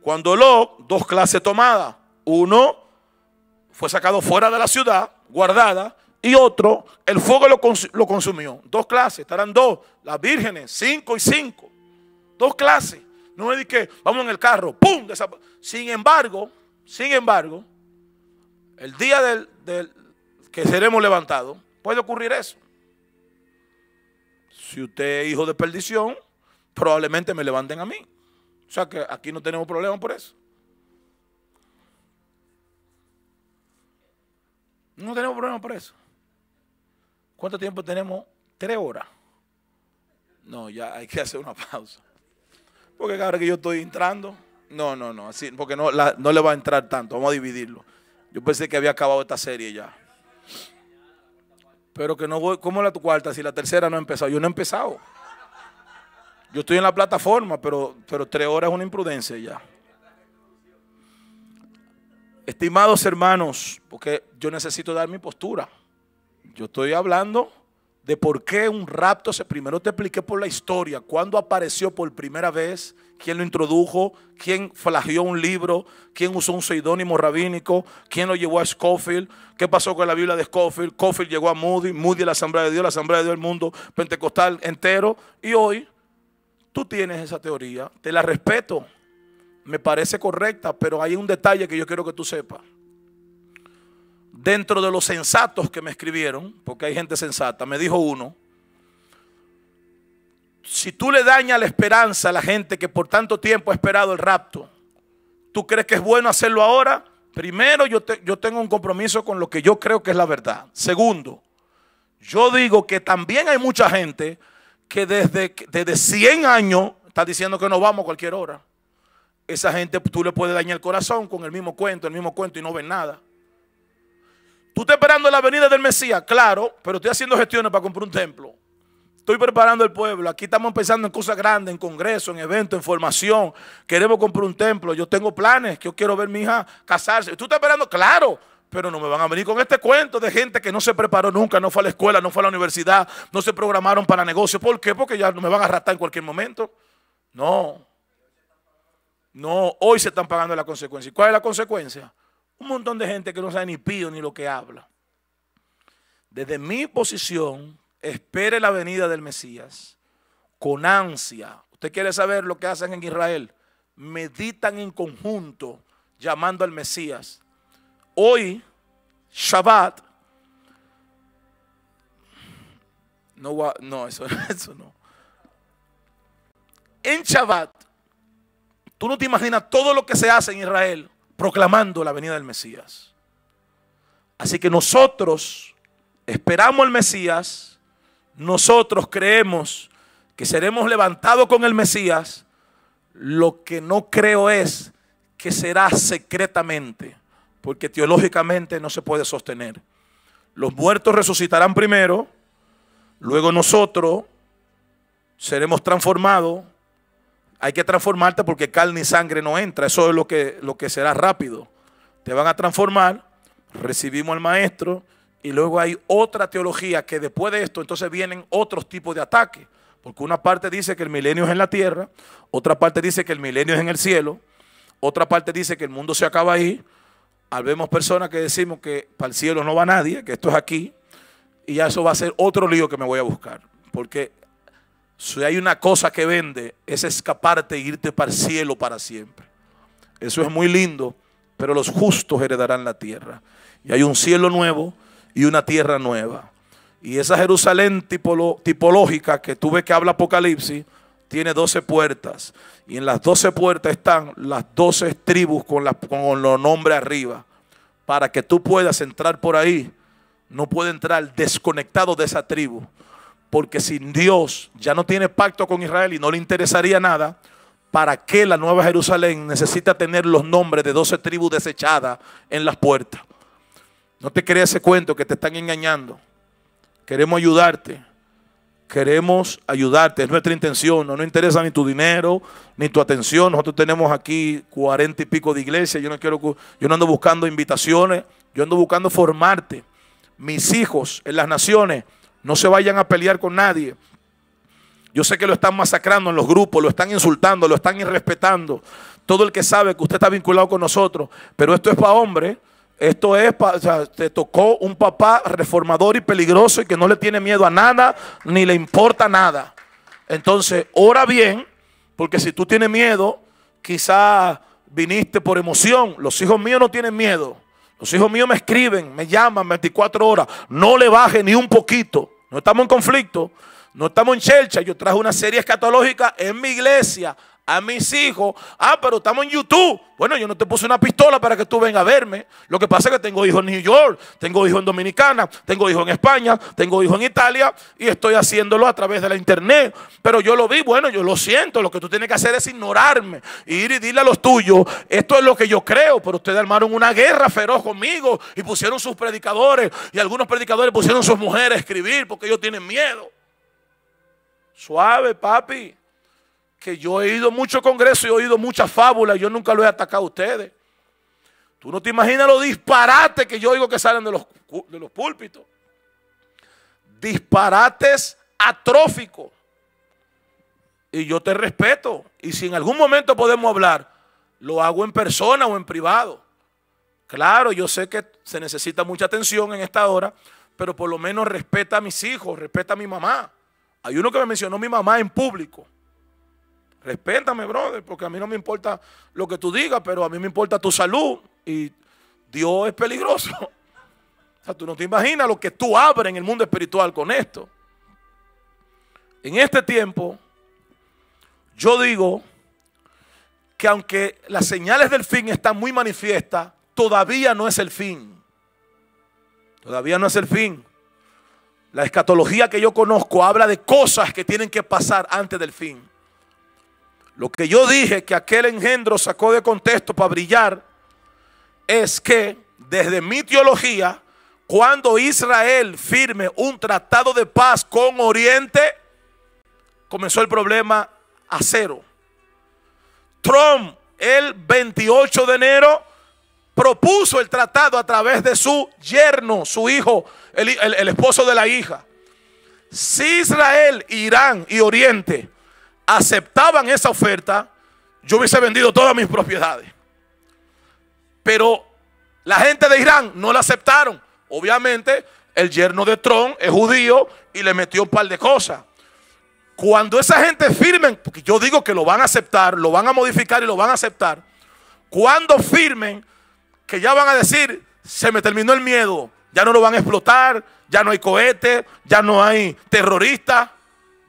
Cuando lo, dos clases tomadas. Uno fue sacado fuera de la ciudad, guardada, y otro, el fuego lo, consumió. Dos clases, estarán dos, las vírgenes, cinco y cinco. Dos clases. No me di que vamos en el carro, ¡pum! Sin embargo, sin embargo, el día del, del que seremos levantados, puede ocurrir eso. Si usted es hijo de perdición, probablemente me levanten a mí. O sea que aquí no tenemos problema por eso. No tenemos problema por eso. ¿Cuánto tiempo tenemos? Tres horas. No, ya hay que hacer una pausa. Porque ahora que yo estoy entrando, no, no, no, así, porque no, no le va a entrar tanto, vamos a dividirlo. Yo pensé que había acabado esta serie ya. Pero que no voy, ¿cómo la tu cuarta si la tercera no ha empezado? Yo no he empezado. Yo estoy en la plataforma, pero, pero tres horas es una imprudencia ya. Estimados hermanos, porque yo necesito dar mi postura. Yo estoy hablando de por qué un rapto se primero te expliqué por la historia, cuándo apareció por primera vez, quién lo introdujo, quién flagió un libro, quién usó un seudónimo rabínico, quién lo llevó a Scofield, qué pasó con la Biblia de Scofield, Schofield llegó a Moody, Moody a la Asamblea de Dios, la Asamblea de Dios del mundo pentecostal entero y hoy Tú tienes esa teoría, te la respeto, me parece correcta, pero hay un detalle que yo quiero que tú sepas. Dentro de los sensatos que me escribieron, porque hay gente sensata, me dijo uno, si tú le dañas la esperanza a la gente que por tanto tiempo ha esperado el rapto, ¿tú crees que es bueno hacerlo ahora? Primero, yo, yo tengo un compromiso con lo que yo creo que es la verdad. Segundo, yo digo que también hay mucha gente que desde, desde 100 años está diciendo que nos vamos a cualquier hora. Esa gente tú le puedes dañar el corazón con el mismo cuento, el mismo cuento y no ven nada. Tú estás esperando la venida del Mesías, claro, pero estoy haciendo gestiones para comprar un templo. Estoy preparando el pueblo. Aquí estamos pensando en cosas grandes, en congresos, en eventos, en formación. Queremos comprar un templo. Yo tengo planes. Yo quiero ver a mi hija casarse. ¿Tú estás esperando? Claro. Pero no me van a venir con este cuento de gente que no se preparó nunca, no fue a la escuela, no fue a la universidad, no se programaron para negocios. ¿Por qué? Porque ya me van a arrastrar en cualquier momento. No. No, hoy se están pagando la consecuencia. ¿Cuál es la consecuencia? Un montón de gente que no sabe ni pío ni lo que habla. Desde mi posición, espere la venida del Mesías con ansia. Usted quiere saber lo que hacen en Israel. Meditan en conjunto llamando al Mesías hoy, Shabbat, no, eso, no. En Shabbat, tú no te imaginas todo lo que se hace en Israel proclamando la venida del Mesías. Así que nosotros esperamos el Mesías, nosotros creemos que seremos levantados con el Mesías, lo que no creo es que será secretamente porque teológicamente no se puede sostener. Los muertos resucitarán primero, luego nosotros seremos transformados. Hay que transformarte porque carne y sangre no entra, eso es lo que, lo que será rápido. Te van a transformar, recibimos al maestro y luego hay otra teología que después de esto entonces vienen otros tipos de ataques. Porque una parte dice que el milenio es en la tierra, otra parte dice que el milenio es en el cielo, otra parte dice que el mundo se acaba ahí, vemos personas que decimos que para el cielo no va nadie, que esto es aquí, y ya eso va a ser otro lío que me voy a buscar. Porque si hay una cosa que vende, es escaparte e irte para el cielo para siempre. Eso es muy lindo, pero los justos heredarán la tierra. Y hay un cielo nuevo y una tierra nueva. Y esa Jerusalén tipológica que tú ves que habla Apocalipsis, tiene 12 puertas y en las 12 puertas están las doce tribus con, los nombres arriba. Para que tú puedas entrar por ahí, no puede entrar desconectado de esa tribu. Porque sin Dios ya no tiene pacto con Israel y no le interesaría nada, ¿para qué la Nueva Jerusalén necesita tener los nombres de 12 tribus desechadas en las puertas? No te creas ese cuento que te están engañando. Queremos ayudarte queremos ayudarte, es nuestra intención, no nos interesa ni tu dinero, ni tu atención, nosotros tenemos aquí cuarenta y pico de iglesias, yo no quiero, yo no ando buscando invitaciones, yo ando buscando formarte. Mis hijos en las naciones no se vayan a pelear con nadie. Yo sé que lo están masacrando en los grupos, lo están insultando, lo están irrespetando. Todo el que sabe que usted está vinculado con nosotros, pero esto es para hombres esto es, o te tocó un papá reformador y peligroso y que no le tiene miedo a nada, ni le importa nada. Entonces, ora bien, porque si tú tienes miedo, quizás viniste por emoción. Los hijos míos no tienen miedo. Los hijos míos me escriben, me llaman 24 horas. No le baje ni un poquito. No estamos en conflicto. No estamos en chelcha. Yo traje una serie escatológica en mi iglesia a mis hijos. Ah, pero estamos en YouTube. Bueno, yo no te puse una pistola para que tú vengas a verme. Lo que pasa es que tengo hijos en New York, tengo hijos en Dominicana, tengo hijos en España, tengo hijos en Italia y estoy haciéndolo a través de la internet. Pero yo lo vi, bueno, yo lo siento. Lo que tú tienes que hacer es ignorarme, ir y dile a los tuyos, esto es lo que yo creo, pero ustedes armaron una guerra feroz conmigo y pusieron sus predicadores y algunos predicadores pusieron sus mujeres a escribir porque ellos tienen miedo. Suave, papi que yo he ido mucho congreso y he oído muchas fábulas, yo nunca lo he atacado a ustedes. Tú no te imaginas los disparates que yo oigo que salen de los, de los púlpitos. Disparates atróficos. Y yo te respeto. Y si en algún momento podemos hablar, lo hago en persona o en privado. Claro, yo sé que se necesita mucha atención en esta hora, pero por lo menos respeta a mis hijos, respeta a mi mamá. Hay uno que me mencionó mi mamá en público respéntame brother, porque a mí no me importa lo que tú digas, pero a mí me importa tu salud. Y Dios es peligroso. O sea, tú no te imaginas lo que tú abres en el mundo espiritual con esto. En este tiempo, yo digo que aunque las señales del fin están muy manifiestas, todavía no es el fin. Todavía no es el fin. La escatología que yo conozco habla de cosas que tienen que pasar antes del fin. Lo que yo dije que aquel engendro sacó de contexto para brillar es que desde mi teología, cuando Israel firme un tratado de paz con Oriente, comenzó el problema a cero. Trump el 28 de enero propuso el tratado a través de su yerno, su hijo, el, esposo de la hija. Si Israel, Irán y Oriente aceptaban esa oferta, yo hubiese vendido todas mis propiedades. Pero la gente de Irán no la aceptaron. Obviamente, el yerno de Tron es judío y le metió un par de cosas. Cuando esa gente firmen, porque yo digo que lo van a aceptar, lo van a modificar y lo van a aceptar. Cuando firmen, que ya van a decir, se me terminó el miedo, ya no lo van a explotar, ya no hay cohetes, ya no hay terroristas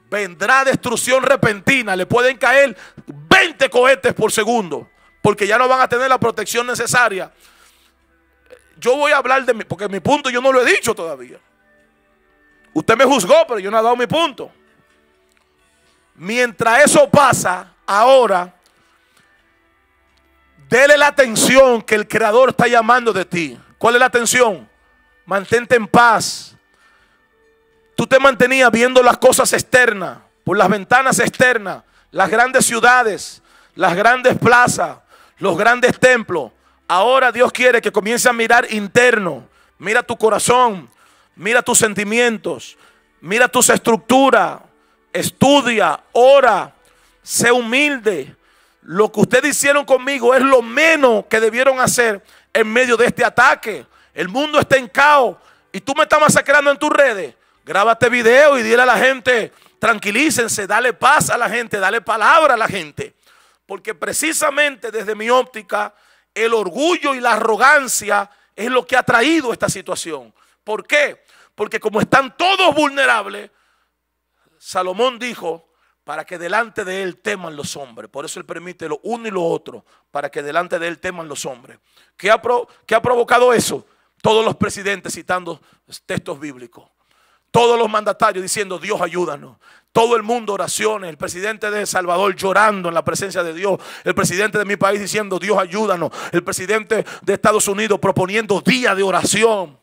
vendrá destrucción repentina. Le pueden caer 20 cohetes por segundo, porque ya no van a tener la protección necesaria. Yo voy a hablar de mi, porque mi punto yo no lo he dicho todavía. Usted me juzgó, pero yo no he dado mi punto. Mientras eso pasa, ahora, dele la atención que el Creador está llamando de ti. ¿Cuál es la atención? Mantente en paz tú te mantenías viendo las cosas externas, por las ventanas externas, las grandes ciudades, las grandes plazas, los grandes templos. Ahora Dios quiere que comiences a mirar interno. Mira tu corazón, mira tus sentimientos, mira tus estructuras. Estudia, ora, sé humilde. Lo que ustedes hicieron conmigo es lo menos que debieron hacer en medio de este ataque. El mundo está en caos y tú me estás masacrando en tus redes. Grábate este video y dile a la gente, tranquilícense, dale paz a la gente, dale palabra a la gente. Porque precisamente desde mi óptica, el orgullo y la arrogancia es lo que ha traído esta situación. ¿Por qué? Porque como están todos vulnerables, Salomón dijo, para que delante de él teman los hombres. Por eso él permite lo uno y lo otro, para que delante de él teman los hombres. qué ha provocado eso? Todos los presidentes citando textos bíblicos. Todos los mandatarios diciendo, Dios ayúdanos. Todo el mundo oraciones. El presidente de El Salvador llorando en la presencia de Dios. El presidente de mi país diciendo, Dios ayúdanos. El presidente de Estados Unidos proponiendo día de oración.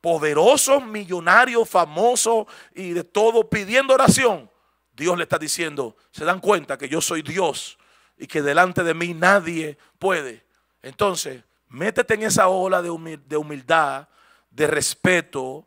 Poderosos, millonarios, famosos y de todo pidiendo oración. Dios le está diciendo, se dan cuenta que yo soy Dios y que delante de mí nadie puede. Entonces, métete en esa ola de humildad, de respeto,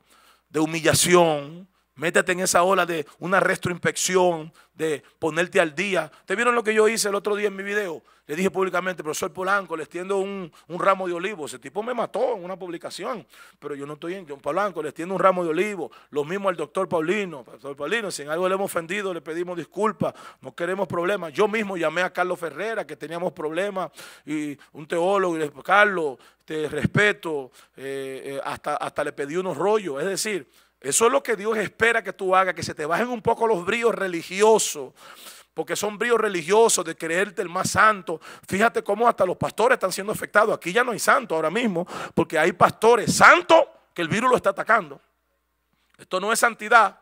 de humillación, Métete en esa ola de una retroinspección, de ponerte al día. ¿Te vieron lo que yo hice el otro día en mi video? Le dije públicamente, profesor Polanco, le extiendo un, ramo de olivo. Ese tipo me mató en una publicación, pero yo no estoy en John Polanco, le extiendo un ramo de olivo. Lo mismo al doctor Paulino. Profesor Paulino, si en algo le hemos ofendido, le pedimos disculpas, no queremos problemas. Yo mismo llamé a Carlos Ferreira, que teníamos problemas, y un teólogo, y le dije, Carlos, te respeto, eh, eh, hasta, hasta le pedí unos rollos. Es decir, eso es lo que Dios espera que tú hagas, que se te bajen un poco los bríos religiosos, porque son bríos religiosos de creerte el más santo. Fíjate cómo hasta los pastores están siendo afectados. Aquí ya no hay santo ahora mismo, porque hay pastores santos que el virus lo está atacando. Esto no es santidad.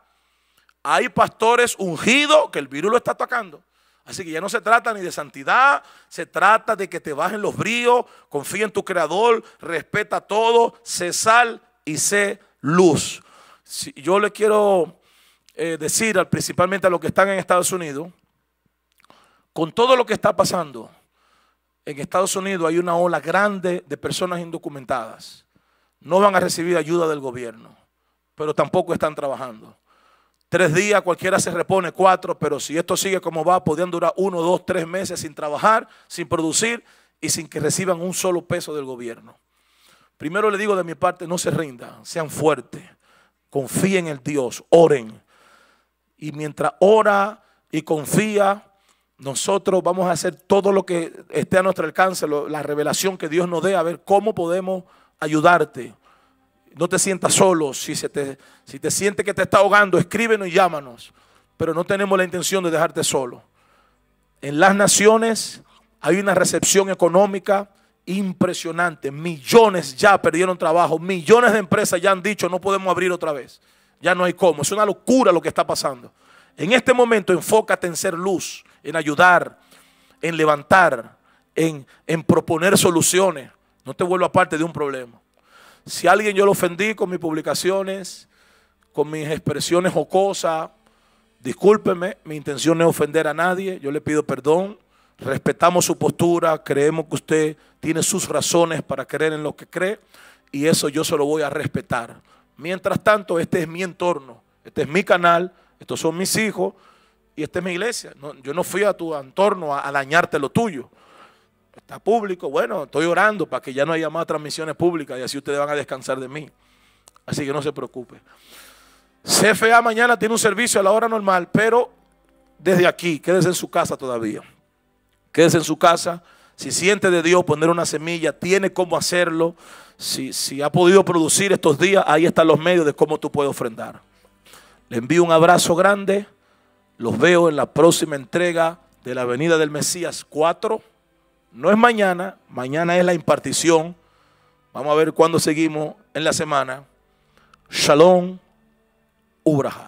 Hay pastores ungidos que el virus lo está atacando. Así que ya no se trata ni de santidad, se trata de que te bajen los bríos, confía en tu creador, respeta todo, sé sal y sé luz si yo le quiero eh, decir principalmente a los que están en Estados Unidos, con todo lo que está pasando, en Estados Unidos hay una ola grande de personas indocumentadas. No van a recibir ayuda del gobierno, pero tampoco están trabajando. Tres días, cualquiera se repone, cuatro, pero si esto sigue como va, podrían durar uno, dos, tres meses sin trabajar, sin producir y sin que reciban un solo peso del gobierno. Primero le digo de mi parte, no se rindan, sean fuertes confíen en el Dios, oren. Y mientras ora y confía, nosotros vamos a hacer todo lo que esté a nuestro alcance, la revelación que Dios nos dé, a ver cómo podemos ayudarte. No te sientas solo. Si, se te, si te sientes que te está ahogando, escríbenos y llámanos. Pero no tenemos la intención de dejarte solo. En las naciones hay una recepción económica Impresionante. Millones ya perdieron trabajo. Millones de empresas ya han dicho no podemos abrir otra vez. Ya no hay cómo. Es una locura lo que está pasando. En este momento enfócate en ser luz, en ayudar, en levantar, en, proponer soluciones. No te a parte de un problema. Si alguien yo lo ofendí con mis publicaciones, con mis expresiones o cosas, discúlpeme, mi intención no es ofender a nadie, yo le pido perdón respetamos su postura, creemos que usted tiene sus razones para creer en lo que cree y eso yo se lo voy a respetar. Mientras tanto, este es mi entorno, este es mi canal, estos son mis hijos y esta es mi iglesia. yo no fui a tu entorno a, a, dañarte lo tuyo. Está público, bueno, estoy orando para que ya no haya más transmisiones públicas y así ustedes van a descansar de mí. Así que no se preocupe. CFA mañana tiene un servicio a la hora normal, pero desde aquí, quédese en su casa todavía. Quédese en su casa. Si siente de Dios poner una semilla, tiene cómo hacerlo. Si, si ha podido producir estos días, ahí están los medios de cómo tú puedes ofrendar. Le envío un abrazo grande. Los veo en la próxima entrega de la Avenida del Mesías 4. No es mañana, mañana es la impartición. Vamos a ver cuándo seguimos en la semana. Shalom, Ubraja.